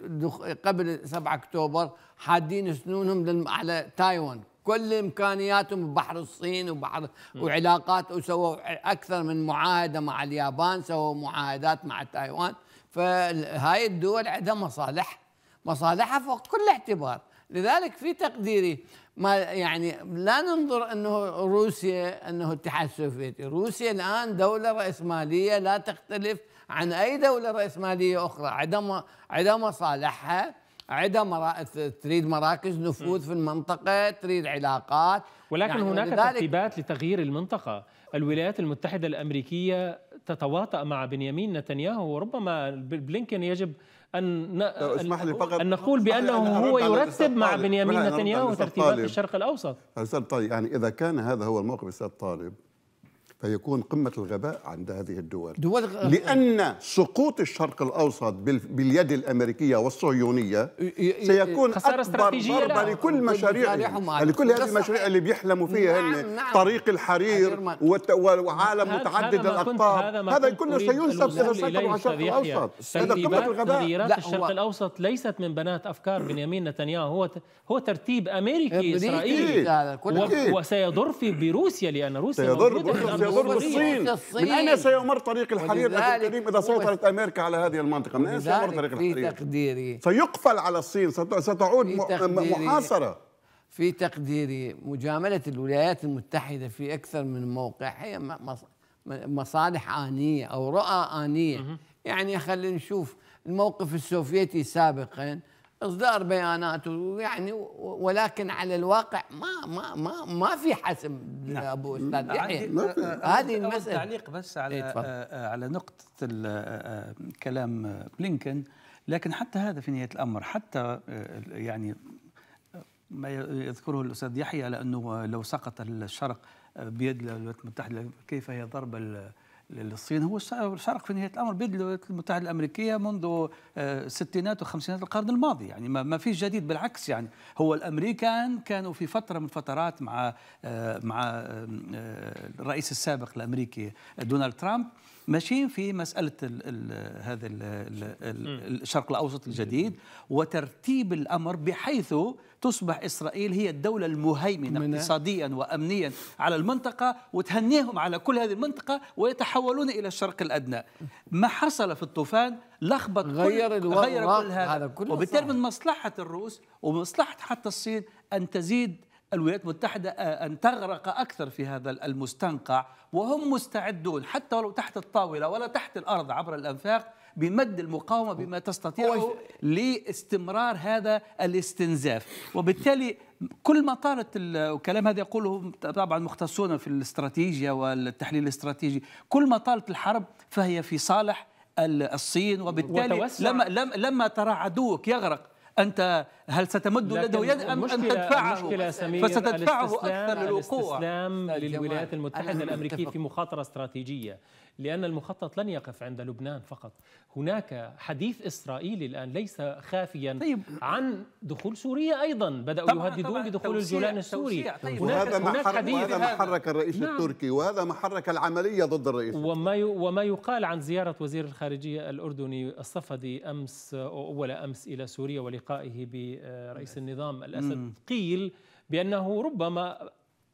قبل 7 اكتوبر حادين سنونهم على تايوان كل امكانياتهم ببحر الصين وبحر وعلاقات وسووا اكثر من معاهده مع اليابان سووا معاهدات مع تايوان فهاي الدول عندها مصالح مصالحها فوق كل اعتبار لذلك في تقديري ما يعني لا ننظر انه روسيا انه الاتحاد السوفيتي، روسيا الان دوله راسماليه لا تختلف عن اي دوله راسماليه اخرى، عدم عدم مصالحها عندها مرا... تريد مراكز نفوذ في المنطقه تريد علاقات ولكن يعني هناك ترتيبات لتغيير المنطقه الولايات المتحده الامريكيه تتواطأ مع بنيامين نتنياهو وربما بلينكن يجب ان اسمح لي فقط ان نقول بانه هو يرتب مع بنيامين نتنياهو ترتيبات الشرق الاوسط استاذ طيب يعني اذا كان هذا هو الموقف استاذ طالب فيكون قمة الغباء عند هذه الدول دول غ... لأن سقوط الشرق الأوسط بال... باليد الأمريكية والصهيونية سيكون أكبر ضربة لكل مشاريع لكل هذه المشاريع اللي بيحلموا نعم، فيها نعم نعم طريق الحرير وت... وعالم متعدد الأقطاب هذا كله سينسب إلى الشرق الأوسط هذا قمة الغباء تغييرات الشرق الأوسط ليست من بنات أفكار بنيامين نتنياهو هو هو ترتيب أمريكي إسرائيلي إيه. وسيضر في بروسيا لأن روسيا سيضر بروسيا سيضر الصين من أين سيمر طريق الحرير أخي الكريم إذا سيطرت أمريكا على هذه المنطقة من أين سيمر طريق الحرير في تقديري سيقفل على الصين ستعود محاصرة في تقديري مجاملة الولايات المتحدة في أكثر من موقع هي مصالح آنية أو رؤى آنية يعني خلينا نشوف الموقف السوفيتي سابقا اصدار بيانات ويعني ولكن على الواقع ما ما ما ما في حسم نعم. ابو استاذ يحيى يعني هذه المساله تعليق بس على ايه آه، آه، على نقطه آه، كلام بلينكن لكن حتى هذا في نهايه الامر حتى يعني ما يذكره الاستاذ يحيى على انه لو سقط الشرق بيد الولايات المتحده كيف هي ضربه للصين هو شارك في نهايه الامر بيد الولايات المتحده الامريكيه منذ الستينات آه، وخمسينات القرن الماضي يعني ما في جديد بالعكس يعني هو الامريكان كانوا في فتره من فترات مع آه، مع آه، الرئيس السابق الامريكي دونالد ترامب ماشيين في مساله الـ الـ هذا الـ الـ الشرق الاوسط الجديد وترتيب الامر بحيث تصبح اسرائيل هي الدوله المهيمنه اقتصاديا وامنيا على المنطقه وتهنيهم على كل هذه المنطقه ويتحولون الى الشرق الادنى ما حصل في الطوفان لخبط غير كل غير كل هذا, هذا وبالتالي من مصلحه الروس ومصلحه حتى الصين ان تزيد الولايات المتحدة آه، أن تغرق أكثر في هذا المستنقع وهم مستعدون حتى ولو تحت الطاولة ولا تحت الأرض عبر الأنفاق بمد المقاومة بما تستطيع لاستمرار هذا الاستنزاف وبالتالي كل ما طالت الكلام هذا يقوله طبعا مختصون في الاستراتيجيا والتحليل الاستراتيجي كل ما طالت الحرب فهي في صالح الصين وبالتالي لما لما ترى عدوك يغرق انت هل ستمد لده يد أم أن تدفعه المشكلة فستدفعه أكثر للوقوع الاستسلام للولايات المتحدة الأمريكية في مخاطرة استراتيجية لأن المخطط لن يقف عند لبنان فقط هناك حديث إسرائيلي الآن ليس خافيا طيب. عن دخول سوريا أيضا بدأوا يهددون بدخول الجولان السوري طيب. هناك وهذا هناك حديث وهذا ما حرك الرئيس نعم. التركي وهذا ما حرك العملية ضد الرئيس وما وما يقال عن زيارة وزير الخارجية الأردني الصفدي أمس أول أمس إلى سوريا ولقائه ب رئيس نعم. النظام الأسد قيل بأنه ربما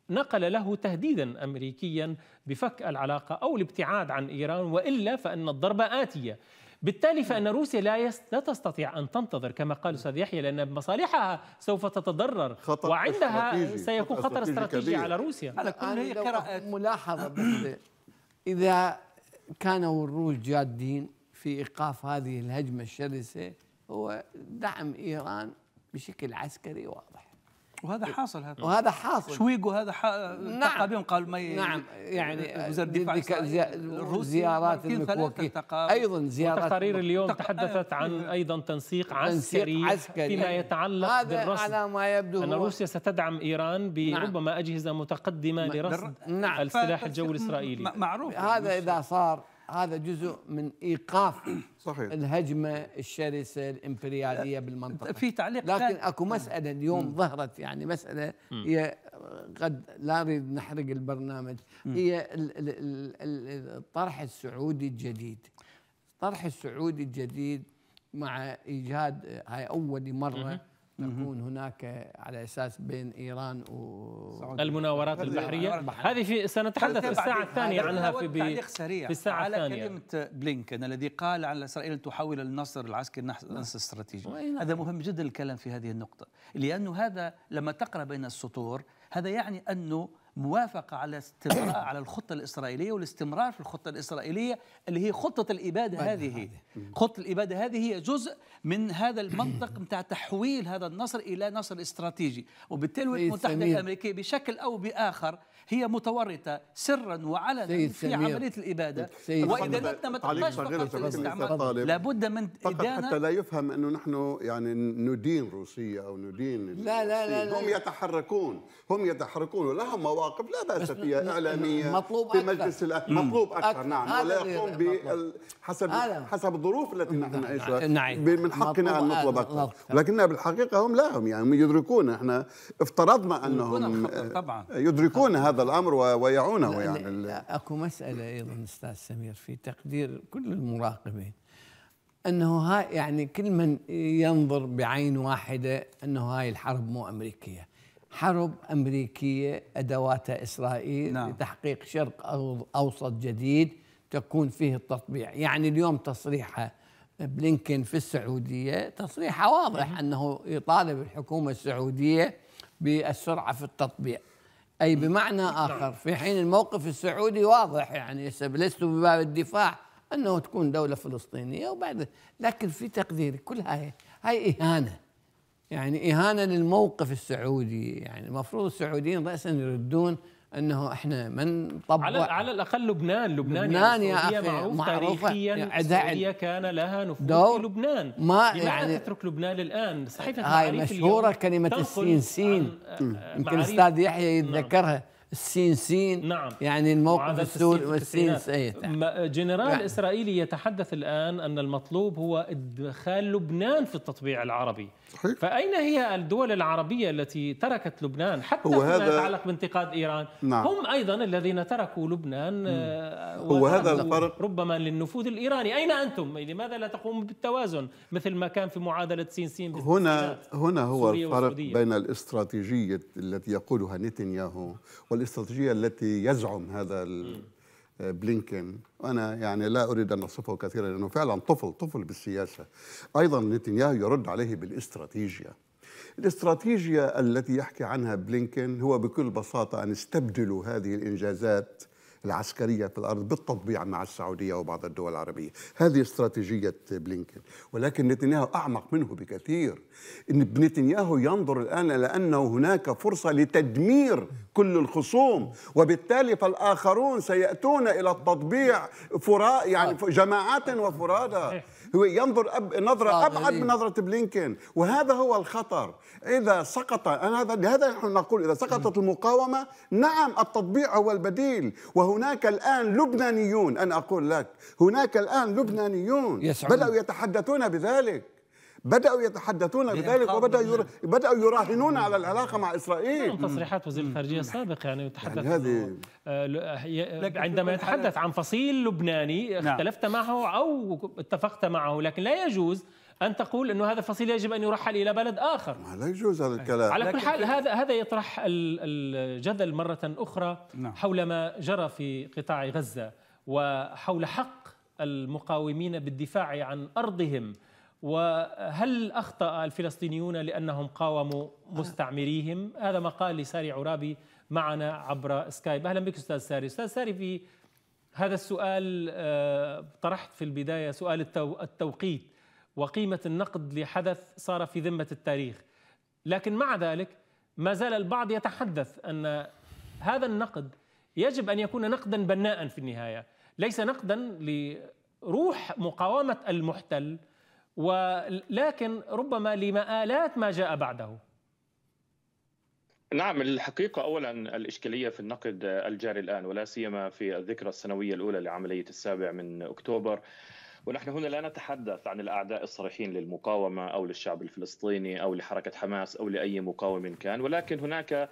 نقل له تهديدا أمريكيا بفك العلاقة أو الابتعاد عن إيران وإلا فإن الضربة آتية بالتالي فان نعم. روسيا لا لا تستطيع ان تنتظر كما قال استاذ يحيى لان مصالحها سوف تتضرر خطر وعندها استراتيجي. سيكون خطر, استراتيجي على روسيا على كل هي قراءة ملاحظه بس اذا كانوا الروس جادين في ايقاف هذه الهجمه الشرسه هو دعم ايران بشكل عسكري واضح وهذا حاصل هذا وهذا حاصل شويقو هذا نعم بهم قال ما نعم يعني وزير الدفاع الروسي زيارات المكوكي ايضا زيارات تقارير اليوم تحدثت عن آه. ايضا تنسيق عسكري, عسكري فيما يتعلق هذا بالرصد على ما يبدو ان روسيا ستدعم ايران نعم. بربما اجهزه متقدمه لرصد نعم السلاح الجوي الاسرائيلي معروف هذا اذا صار هذا جزء من ايقاف صحيح الهجمه الشرسه الامبرياليه أه، بالمنطقه في تعليق لكن اكو مساله اليوم مم. ظهرت يعني مساله مم. هي قد لا نريد نحرق البرنامج مم. هي الطرح السعودي الجديد الطرح السعودي الجديد مع ايجاد هاي اول مره مم. تكون هناك على اساس بين ايران و المناورات البحريه هذه في سنتحدث في الساعه الثانيه عنها في بي سريع في الساعه على الثانيه كلمه بلينكن الذي قال على اسرائيل تحول النصر العسكري نعم. نصر استراتيجي هذا مهم جدا الكلام في هذه النقطه لانه هذا لما تقرا بين السطور هذا يعني انه موافقة على استمرار على الخطة الإسرائيلية والاستمرار في الخطة الإسرائيلية اللي هي خطة الإبادة هذه خطة الإبادة هذه هي جزء من هذا المنطق نتاع تحويل هذا النصر إلى نصر استراتيجي وبالتالي الولايات المتحدة الأمريكية بشكل أو بآخر هي متورطة سرا وعلنا في عملية الإبادة وإدانتنا ما تبقاش فقط الاستعمار لابد من إدانة حتى لا يفهم أنه نحن يعني ندين روسيا أو ندين لا لا لا, لا هم يتحركون هم يتحركون ولهم مواقف لا بأس فيها إعلامية مطلوب في مجلس الأمن مطلوب أكثر, أكثر نعم ولا يقوم حسب حسب الظروف التي نحن نعم. نعيشها نعم. نعم. من حقنا أن نطلب أكثر لكنها بالحقيقة هم لا هم يعني يدركون احنا افترضنا أنهم يدركون هذا الامر ويعونه لا يعني لا اكو مساله ايضا استاذ سمير في تقدير كل المراقبين انه هاي يعني كل من ينظر بعين واحده انه هاي الحرب مو امريكيه حرب امريكيه ادواتها اسرائيل نعم. لتحقيق شرق اوسط جديد تكون فيه التطبيع يعني اليوم تصريحها بلينكن في السعوديه تصريحه واضح انه يطالب الحكومه السعوديه بالسرعه في التطبيع أي بمعنى آخر في حين الموقف السعودي واضح يعني لست بباب الدفاع أنه تكون دولة فلسطينية وبعد لكن في تقديري كل هاي هاي إهانة يعني إهانة للموقف السعودي يعني المفروض السعوديين رأسا يردون انه احنا من طب على على الاقل لبنان لبنان, يعني لبنان يا, السعوديه يا معروف تاريخيا كان لها نفوذ في لبنان ما يعني تترك لبنان الان صحيفه هاي مشهوره كلمه السين سين يمكن الاستاذ يحيى نعم. يتذكرها نعم. السين سين نعم يعني الموقف السوري والسين سين إيه، جنرال نعم. اسرائيلي يتحدث الان ان المطلوب هو ادخال لبنان في التطبيع العربي صحيح. فاين هي الدول العربيه التي تركت لبنان حتى هو فيما هذا يتعلق بانتقاد ايران نعم. هم ايضا الذين تركوا لبنان آه، هو هذا الفرق ربما للنفوذ الايراني اين انتم لماذا لا تقوم بالتوازن مثل ما كان في معادله سين سين هنا هنا هو الفرق بين الاستراتيجيه التي يقولها نتنياهو وال الاستراتيجية التي يزعم هذا بلينكن وأنا يعني لا أريد أن أصفه كثيرا لأنه فعلا طفل طفل بالسياسة أيضا نتنياهو يرد عليه بالاستراتيجية الاستراتيجية التي يحكي عنها بلينكن هو بكل بساطة أن استبدلوا هذه الإنجازات العسكرية في الأرض بالتطبيع مع السعودية وبعض الدول العربية هذه استراتيجية بلينكن ولكن نتنياهو أعمق منه بكثير إن نتنياهو ينظر الآن إلى أنه هناك فرصة لتدمير كل الخصوم وبالتالي فالآخرون سيأتون إلى التطبيع فرا يعني آه. جماعات وفرادى هو ينظر أب... نظرة أبعد من نظرة بلينكن وهذا هو الخطر إذا سقط أنا هذا لهذا نحن نقول إذا سقطت المقاومة نعم التطبيع هو البديل وهناك الآن لبنانيون أنا أقول لك هناك الآن لبنانيون بدأوا يتحدثون بذلك بدأوا يتحدثون بذلك وبدأوا يرا... بدأوا يراهنون على العلاقة مع إسرائيل تصريحات وزير الخارجية السابق يعني يتحدث يعني هذه آه، آه، آه، عندما يتحدث عن فصيل لبناني نعم. اختلفت معه أو اتفقت معه لكن لا يجوز أن تقول أنه هذا الفصيل يجب أن يرحل إلى بلد آخر لا يجوز هذا الكلام على كل حال هذا هذا يطرح الجدل مرة أخرى نعم. حول ما جرى في قطاع غزة وحول حق المقاومين بالدفاع عن أرضهم وهل أخطأ الفلسطينيون لأنهم قاوموا مستعمريهم هذا ما قال لساري عرابي معنا عبر سكايب أهلا بك أستاذ ساري أستاذ ساري في هذا السؤال آه، طرحت في البداية سؤال التوقيت وقيمة النقد لحدث صار في ذمة التاريخ لكن مع ذلك ما زال البعض يتحدث أن هذا النقد يجب أن يكون نقدا بناء في النهاية ليس نقدا لروح مقاومة المحتل ولكن ربما لمآلات ما جاء بعده نعم الحقيقة أولا الإشكالية في النقد الجاري الآن ولا سيما في الذكرى السنوية الأولى لعملية السابع من أكتوبر ونحن هنا لا نتحدث عن الأعداء الصريحين للمقاومة أو للشعب الفلسطيني أو لحركة حماس أو لأي مقاوم كان ولكن هناك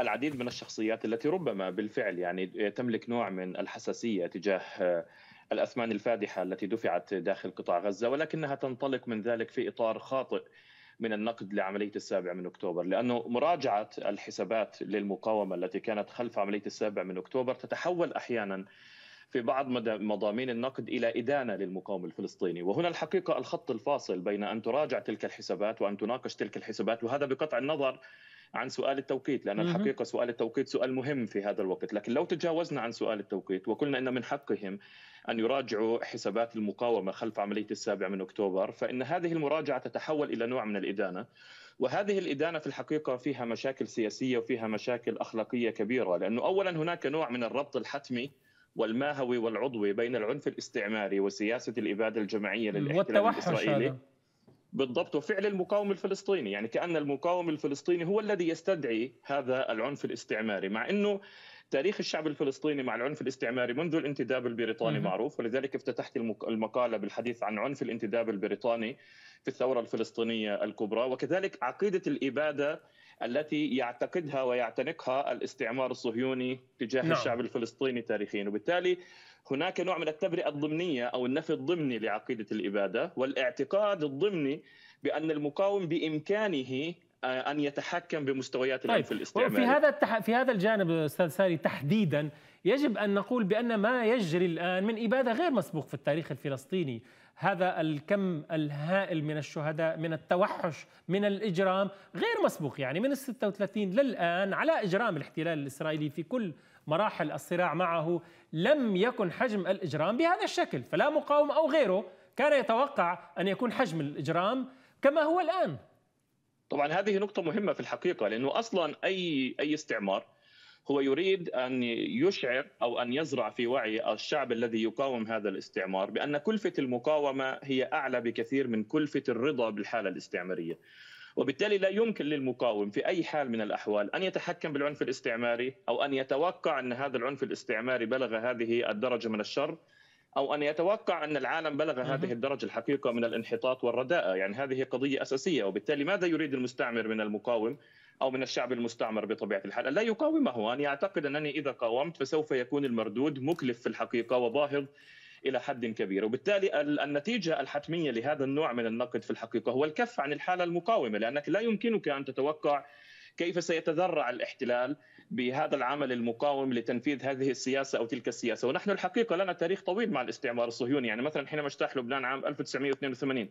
العديد من الشخصيات التي ربما بالفعل يعني تملك نوع من الحساسية تجاه الأثمان الفادحة التي دفعت داخل قطاع غزة ولكنها تنطلق من ذلك في إطار خاطئ من النقد لعملية السابع من أكتوبر لأنه مراجعة الحسابات للمقاومة التي كانت خلف عملية السابع من أكتوبر تتحول أحيانا في بعض مضامين النقد الى ادانه للمقاومه الفلسطيني، وهنا الحقيقه الخط الفاصل بين ان تراجع تلك الحسابات وان تناقش تلك الحسابات وهذا بقطع النظر عن سؤال التوقيت لأن الحقيقة سؤال التوقيت سؤال مهم في هذا الوقت لكن لو تجاوزنا عن سؤال التوقيت وقلنا أن من حقهم أن يراجعوا حسابات المقاومة خلف عملية السابع من أكتوبر فإن هذه المراجعة تتحول إلى نوع من الإدانة وهذه الإدانة في الحقيقة فيها مشاكل سياسية وفيها مشاكل أخلاقية كبيرة لأنه أولا هناك نوع من الربط الحتمي والماهوي والعضوي بين العنف الاستعماري وسياسة الإبادة الجماعية للاحتلال الإسرائيلي هذا. بالضبط وفعل المقاوم الفلسطيني يعني كأن المقاوم الفلسطيني هو الذي يستدعي هذا العنف الاستعماري مع أنه تاريخ الشعب الفلسطيني مع العنف الاستعماري منذ الانتداب البريطاني مم. معروف ولذلك افتتحت المقالة بالحديث عن عنف الانتداب البريطاني في الثورة الفلسطينية الكبرى وكذلك عقيدة الإبادة التي يعتقدها ويعتنقها الاستعمار الصهيوني تجاه نعم. الشعب الفلسطيني تاريخيا وبالتالي هناك نوع من التبرئه الضمنيه او النفي الضمني لعقيده الاباده والاعتقاد الضمني بان المقاوم بامكانه آه، ان يتحكم بمستويات طيب. الاستعماري في هذا التح... في هذا الجانب استاذ ساري تحديدا يجب ان نقول بان ما يجري الان من اباده غير مسبوق في التاريخ الفلسطيني هذا الكم الهائل من الشهداء من التوحش من الاجرام غير مسبوق يعني من ال 36 للان على اجرام الاحتلال الاسرائيلي في كل مراحل الصراع معه لم يكن حجم الإجرام بهذا الشكل فلا مقاوم أو غيره كان يتوقع أن يكون حجم الإجرام كما هو الآن طبعا هذه نقطة مهمة في الحقيقة لأنه أصلا أي أي استعمار هو يريد أن يشعر أو أن يزرع في وعي الشعب الذي يقاوم هذا الاستعمار بأن كلفة المقاومة هي أعلى بكثير من كلفة الرضا بالحالة الاستعمارية وبالتالي لا يمكن للمقاوم في أي حال من الأحوال أن يتحكم بالعنف الاستعماري أو أن يتوقع أن هذا العنف الاستعماري بلغ هذه الدرجة من الشر او ان يتوقع ان العالم بلغ هذه الدرجه الحقيقه من الانحطاط والرداءه، يعني هذه قضيه اساسيه وبالتالي ماذا يريد المستعمر من المقاوم او من الشعب المستعمر بطبيعه الحال؟ ان لا يقاومه، ان يعتقد انني اذا قاومت فسوف يكون المردود مكلف في الحقيقه وباهظ الى حد كبير وبالتالي النتيجه الحتميه لهذا النوع من النقد في الحقيقه هو الكف عن الحاله المقاومه لانك لا يمكنك ان تتوقع كيف سيتذرع الاحتلال بهذا العمل المقاوم لتنفيذ هذه السياسه او تلك السياسه، ونحن الحقيقه لنا تاريخ طويل مع الاستعمار الصهيوني، يعني مثلا حينما اجتاح لبنان عام 1982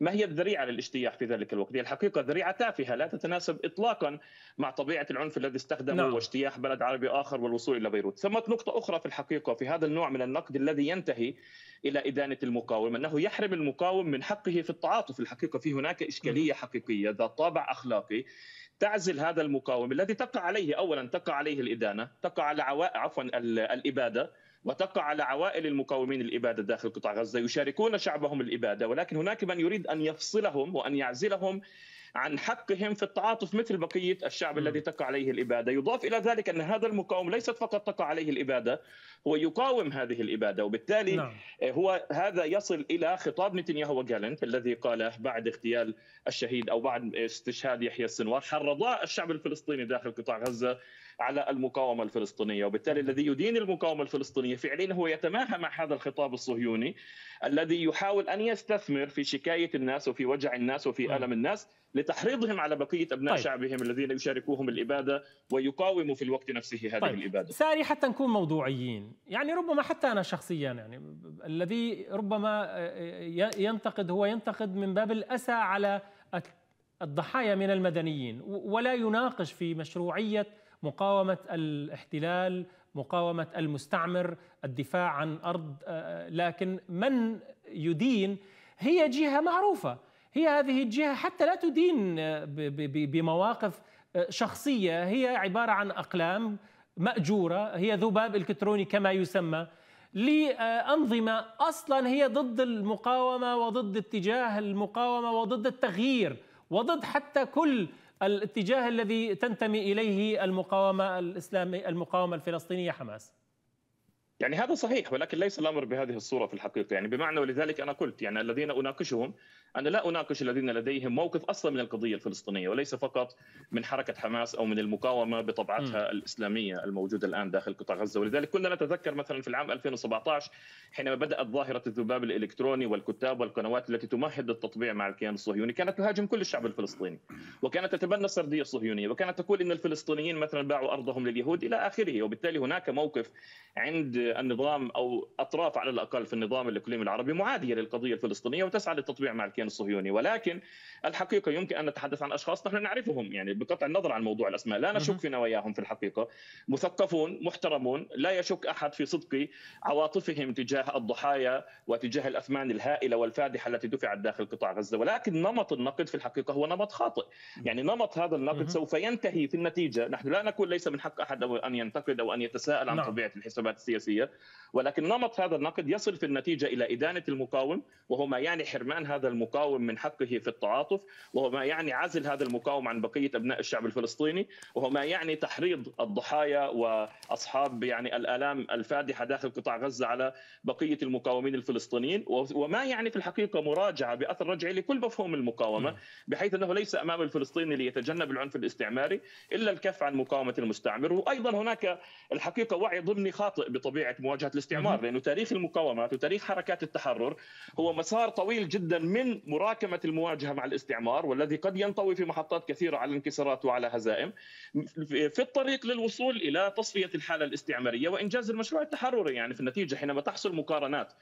ما هي الذريعه للاجتياح في ذلك الوقت؟ هي الحقيقه ذريعه تافهه لا تتناسب اطلاقا مع طبيعه العنف الذي استخدمه نعم. واجتياح بلد عربي اخر والوصول الى بيروت، ثم نقطه اخرى في الحقيقه في هذا النوع من النقد الذي ينتهي الى ادانه المقاوم، انه يحرم المقاوم من حقه في التعاطف، الحقيقه في هناك اشكاليه حقيقيه ذات طابع اخلاقي تعزل هذا المقاوم الذي تقع عليه اولا تقع عليه الادانه، تقع على عوائل عفوا الاباده وتقع على عوائل المقاومين الاباده داخل قطاع غزه يشاركون شعبهم الاباده ولكن هناك من يريد ان يفصلهم وان يعزلهم عن حقهم في التعاطف مثل بقية الشعب الذي تقع عليه الإبادة يضاف إلى ذلك أن هذا المقاوم ليست فقط تقع عليه الإبادة هو يقاوم هذه الإبادة وبالتالي نعم. آه، هو هذا يصل إلى خطاب نتنياهو وجالنت الذي قاله بعد اغتيال الشهيد أو بعد استشهاد يحيى السنوار حرضا الشعب الفلسطيني داخل قطاع غزة على المقاومه الفلسطينيه وبالتالي الذي يدين المقاومه الفلسطينيه فعليا هو يتماهى مع هذا الخطاب الصهيوني الذي يحاول ان يستثمر في شكايه الناس وفي وجع الناس وفي نعم. الم الناس لتحريضهم على بقيه ابناء طيب. شعبهم الذين يشاركوهم الاباده ويقاوموا في الوقت نفسه هذه طيب. الاباده. ساري حتى نكون موضوعيين، يعني ربما حتى انا شخصيا يعني الذي ربما ينتقد هو ينتقد من باب الاسى على الضحايا من المدنيين ولا يناقش في مشروعيه مقاومه الاحتلال مقاومه المستعمر الدفاع عن ارض آه، آه، لكن من يدين هي جهه معروفه هي هذه الجهه حتى لا تدين آه، بمواقف شخصيه هي عباره عن اقلام ماجوره هي ذباب الكتروني كما يسمى لانظمه اصلا هي ضد المقاومه وضد اتجاه المقاومه وضد التغيير وضد حتى كل الاتجاه الذي تنتمي اليه المقاومه الاسلاميه المقاومه الفلسطينيه حماس يعني هذا صحيح ولكن ليس الامر بهذه الصوره في الحقيقه يعني بمعنى ولذلك انا قلت يعني الذين اناقشهم انا لا اناقش الذين لديهم موقف اصلا من القضيه الفلسطينيه وليس فقط من حركه حماس او من المقاومه بطبعتها م. الاسلاميه الموجوده الان داخل قطاع غزه ولذلك كنا نتذكر مثلا في العام 2017 حينما بدات ظاهره الذباب الالكتروني والكتاب والقنوات التي تمهد للتطبيع مع الكيان الصهيوني كانت تهاجم كل الشعب الفلسطيني وكانت تتبنى السرديه الصهيونيه وكانت تقول ان الفلسطينيين مثلا باعوا ارضهم لليهود الى اخره وبالتالي هناك موقف عند النظام او اطراف على الاقل في النظام الاقليمي العربي معاديه للقضيه الفلسطينيه وتسعى للتطبيع مع الكيان الصهيوني ولكن الحقيقه يمكن ان نتحدث عن اشخاص نحن نعرفهم يعني بقطع النظر عن موضوع الاسماء لا نشك في نواياهم في الحقيقه مثقفون محترمون لا يشك احد في صدق عواطفهم تجاه الضحايا وتجاه الاثمان الهائله والفادحه التي دفعت داخل قطاع غزه ولكن نمط النقد في الحقيقه هو نمط خاطئ يعني نمط هذا النقد سوف ينتهي في النتيجه نحن لا نقول ليس من حق احد ان ينتقد او ان يتساءل عن نعم. طبيعه الحسابات السياسيه السعوديه ولكن نمط هذا النقد يصل في النتيجه الى ادانه المقاوم وهو ما يعني حرمان هذا المقاوم من حقه في التعاطف وهو ما يعني عزل هذا المقاوم عن بقيه ابناء الشعب الفلسطيني وهو ما يعني تحريض الضحايا واصحاب يعني الالام الفادحه داخل قطاع غزه على بقيه المقاومين الفلسطينيين وما يعني في الحقيقه مراجعه باثر رجعي لكل مفهوم المقاومه بحيث انه ليس امام الفلسطيني ليتجنب العنف الاستعماري الا الكف عن مقاومه المستعمر وايضا هناك الحقيقه وعي ضمني خاطئ بطبيعه طبيعه مواجهه الاستعمار لانه تاريخ المقاومات وتاريخ حركات التحرر هو مسار طويل جدا من مراكمه المواجهه مع الاستعمار والذي قد ينطوي في محطات كثيره على انكسارات وعلى هزائم في الطريق للوصول الى تصفيه الحاله الاستعماريه وانجاز المشروع التحرري يعني في النتيجه حينما تحصل مقارنات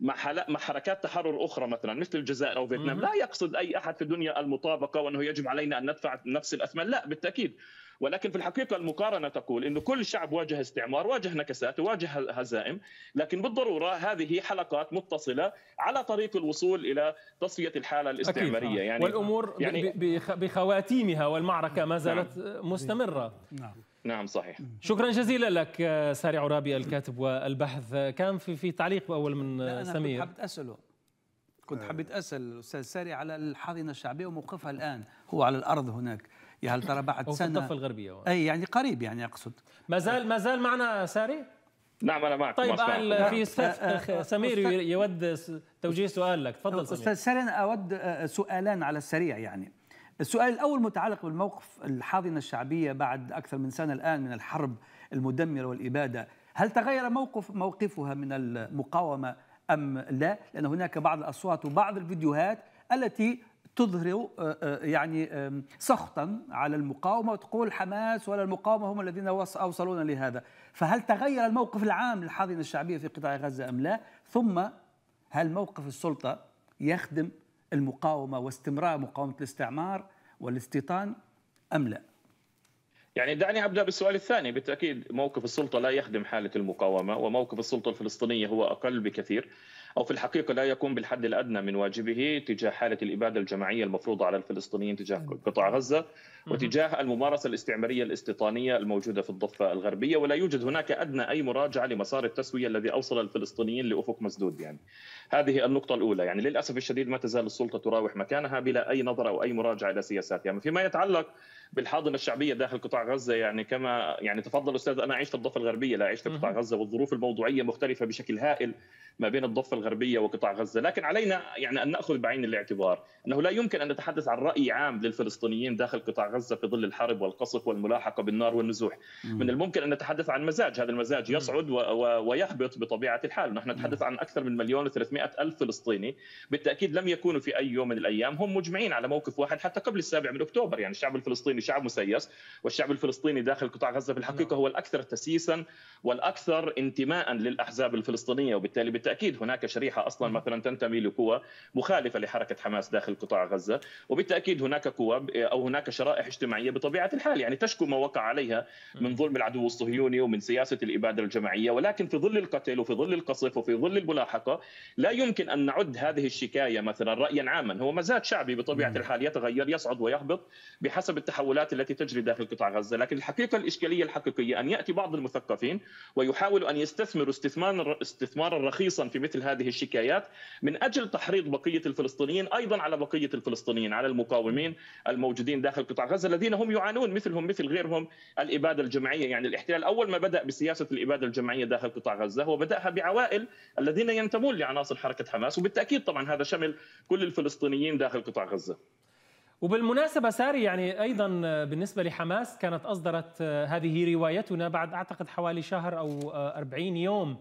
مع مع حركات تحرر اخرى مثلا مثل الجزائر او فيتنام لا يقصد اي احد في الدنيا المطابقه وانه يجب علينا ان ندفع نفس الاثمان لا بالتاكيد ولكن في الحقيقة المقارنة تقول أن كل شعب واجه استعمار واجه نكسات واجه هزائم لكن بالضرورة هذه حلقات متصلة على طريق الوصول إلى تصفية الحالة الاستعمارية يعني والأمور يعني بخواتيمها والمعركة ما نعم. زالت نعم. مستمرة نعم نعم صحيح شكرا جزيلا لك ساري عرابي الكاتب والبحث كان في في تعليق اول من أنا سمير أنا كنت حبيت اساله كنت حبيت اسال الاستاذ ساري على الحاضنه الشعبيه وموقفها الان هو على الارض هناك يا هل ترى بعد سنه في الضفه الغربيه اي يعني قريب يعني اقصد ما زال ما زال معنا ساري؟ نعم انا معك طيب آه، في نعم. آه، آه، استاذ سمير يود توجيه سؤال لك تفضل سمير استاذ ساري انا اود سؤالان على السريع يعني السؤال الاول متعلق بالموقف الحاضنه الشعبيه بعد اكثر من سنه الان من الحرب المدمره والاباده هل تغير موقف موقفها من المقاومه ام لا لان هناك بعض الاصوات وبعض الفيديوهات التي تظهر آه، آه، يعني سخطا على المقاومه وتقول حماس ولا المقاومه هم الذين اوصلونا لهذا، فهل تغير الموقف العام للحاضنه الشعبيه في قطاع غزه ام لا؟ ثم هل موقف السلطه يخدم المقاومه واستمرار مقاومه الاستعمار والاستيطان ام لا؟ يعني دعني ابدا بالسؤال الثاني بالتاكيد موقف السلطه لا يخدم حاله المقاومه وموقف السلطه الفلسطينيه هو اقل بكثير أو في الحقيقة لا يقوم بالحد الأدنى من واجبه تجاه حالة الإبادة الجماعية المفروضة على الفلسطينيين تجاه قطاع غزة وتجاه الممارسة الاستعمارية الاستيطانية الموجودة في الضفة الغربية ولا يوجد هناك أدنى أي مراجعة لمسار التسوية الذي أوصل الفلسطينيين لأفق مسدود يعني هذه النقطة الأولى يعني للأسف الشديد ما تزال السلطة تراوح مكانها بلا أي نظرة أو أي مراجعة إلى سياساتها يعني فيما يتعلق بالحاضنه الشعبيه داخل قطاع غزه يعني كما يعني تفضل استاذ انا عشت في الضفه الغربيه لا عشت في قطاع غزه والظروف الموضوعيه مختلفه بشكل هائل ما بين الضفه الغربيه وقطاع غزه، لكن علينا يعني ان ناخذ بعين الاعتبار انه لا يمكن ان نتحدث عن راي عام للفلسطينيين داخل قطاع غزه في ظل الحرب والقصف والملاحقه بالنار والنزوح، من الممكن ان نتحدث عن مزاج، هذا المزاج يصعد و... و... ويهبط بطبيعه الحال، نحن نتحدث عن اكثر من مليون و300 الف فلسطيني، بالتاكيد لم يكونوا في اي يوم من الايام هم مجمعين على موقف واحد حتى قبل السابع من اكتوبر، يعني الشعب الفلسطيني الفلسطيني شعب مسيس والشعب الفلسطيني داخل قطاع غزه في الحقيقه نعم. هو الاكثر تسييسا والاكثر انتماء للاحزاب الفلسطينيه وبالتالي بالتاكيد هناك شريحه اصلا نعم. مثلا تنتمي لقوى مخالفه لحركه حماس داخل قطاع غزه وبالتاكيد هناك قوى او هناك شرائح اجتماعيه بطبيعه الحال يعني تشكو ما وقع عليها من نعم. ظلم العدو الصهيوني ومن سياسه الاباده الجماعيه ولكن في ظل القتل وفي ظل القصف وفي ظل الملاحقه لا يمكن ان نعد هذه الشكايه مثلا رايا عاما هو مزاج شعبي بطبيعه الحال يتغير يصعد ويهبط بحسب التحول التحولات التي تجري داخل قطاع غزه، لكن الحقيقه الاشكاليه الحقيقيه ان ياتي بعض المثقفين ويحاولوا ان يستثمروا استثمارا استثمارا رخيصا في مثل هذه الشكايات من اجل تحريض بقيه الفلسطينيين ايضا على بقيه الفلسطينيين على المقاومين الموجودين داخل قطاع غزه الذين هم يعانون مثلهم مثل غيرهم الاباده الجماعيه، يعني الاحتلال اول ما بدا بسياسه الاباده الجماعيه داخل قطاع غزه هو بداها بعوائل الذين ينتمون لعناصر حركه حماس وبالتاكيد طبعا هذا شمل كل الفلسطينيين داخل قطاع غزه. وبالمناسبة ساري يعني أيضا بالنسبة لحماس كانت أصدرت هذه روايتنا بعد أعتقد حوالي شهر أو 40 يوم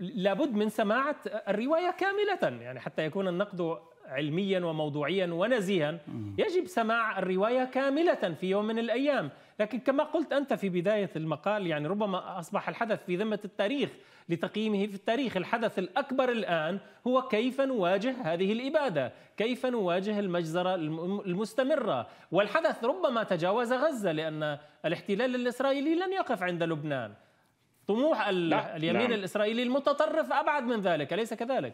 لابد من سماعة الرواية كاملة يعني حتى يكون النقد علميا وموضوعيا ونزيها يجب سماع الرواية كاملة في يوم من الأيام لكن كما قلت أنت في بداية المقال يعني ربما أصبح الحدث في ذمة التاريخ لتقييمه في التاريخ الحدث الأكبر الآن هو كيف نواجه هذه الإبادة كيف نواجه المجزرة المستمرة والحدث ربما تجاوز غزة لأن الاحتلال الإسرائيلي لن يقف عند لبنان طموح اليمين لا. نعم. الإسرائيلي المتطرف أبعد من ذلك أليس كذلك؟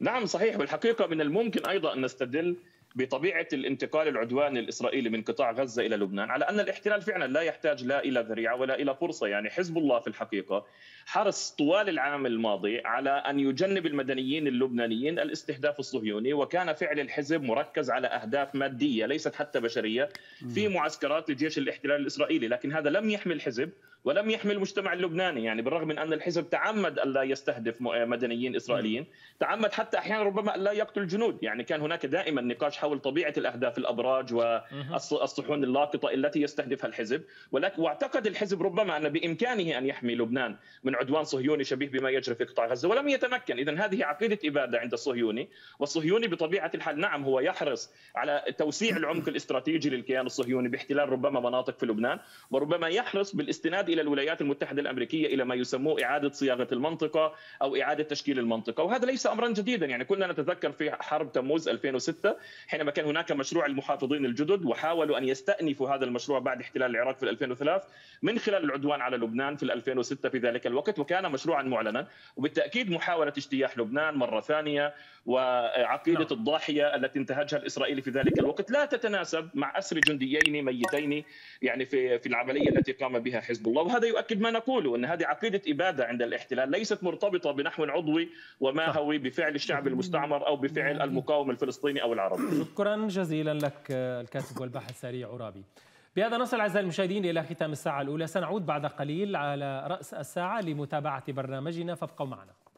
نعم صحيح بالحقيقة من الممكن أيضا أن نستدل بطبيعه الانتقال العدواني الاسرائيلي من قطاع غزه الى لبنان على ان الاحتلال فعلا لا يحتاج لا الى ذريعه ولا الى فرصه يعني حزب الله في الحقيقه حرص طوال العام الماضي على ان يجنب المدنيين اللبنانيين الاستهداف الصهيوني وكان فعل الحزب مركز على اهداف ماديه ليست حتى بشريه في معسكرات لجيش الاحتلال الاسرائيلي لكن هذا لم يحمي الحزب ولم يحمي المجتمع اللبناني يعني بالرغم من ان الحزب تعمد الا يستهدف آه، مدنيين اسرائيليين تعمد حتى احيانا ربما الا يقتل جنود يعني كان هناك دائما نقاش حول طبيعه الاهداف الابراج والصحون اللاقطه التي يستهدفها الحزب ولكن واعتقد الحزب ربما ان بامكانه ان يحمي لبنان من عدوان صهيوني شبيه بما يجري في قطاع غزه ولم يتمكن اذا هذه عقيده اباده عند الصهيوني والصهيوني بطبيعه الحال نعم هو يحرص على توسيع العمق الاستراتيجي للكيان الصهيوني باحتلال ربما مناطق في لبنان وربما يحرص بالاستناد الى الولايات المتحده الامريكيه الى ما يسموه اعاده صياغه المنطقه او اعاده تشكيل المنطقه وهذا ليس امرا جديدا يعني كنا نتذكر في حرب تموز 2006 حينما كان هناك مشروع المحافظين الجدد وحاولوا ان يستانفوا هذا المشروع بعد احتلال العراق في 2003 من خلال العدوان على لبنان في 2006 في ذلك الوقت وكان مشروعا معلنا وبالتاكيد محاوله اجتياح لبنان مره ثانيه وعقيده نعم. الضاحيه التي انتهجها الاسرائيلي في ذلك الوقت لا تتناسب مع اسر جنديين ميتين يعني في في العمليه التي قام بها حزب الله الله وهذا يؤكد ما نقوله أن هذه عقيدة إبادة عند الاحتلال ليست مرتبطة بنحو عضوي وماهوي بفعل الشعب المستعمر أو بفعل نعم. المقاوم الفلسطيني أو العربي شكرا جزيلا لك آه، الكاتب والباحث سريع عرابي بهذا نصل أعزائي المشاهدين إلى ختام الساعة الأولى سنعود بعد قليل على رأس الساعة لمتابعة برنامجنا فابقوا معنا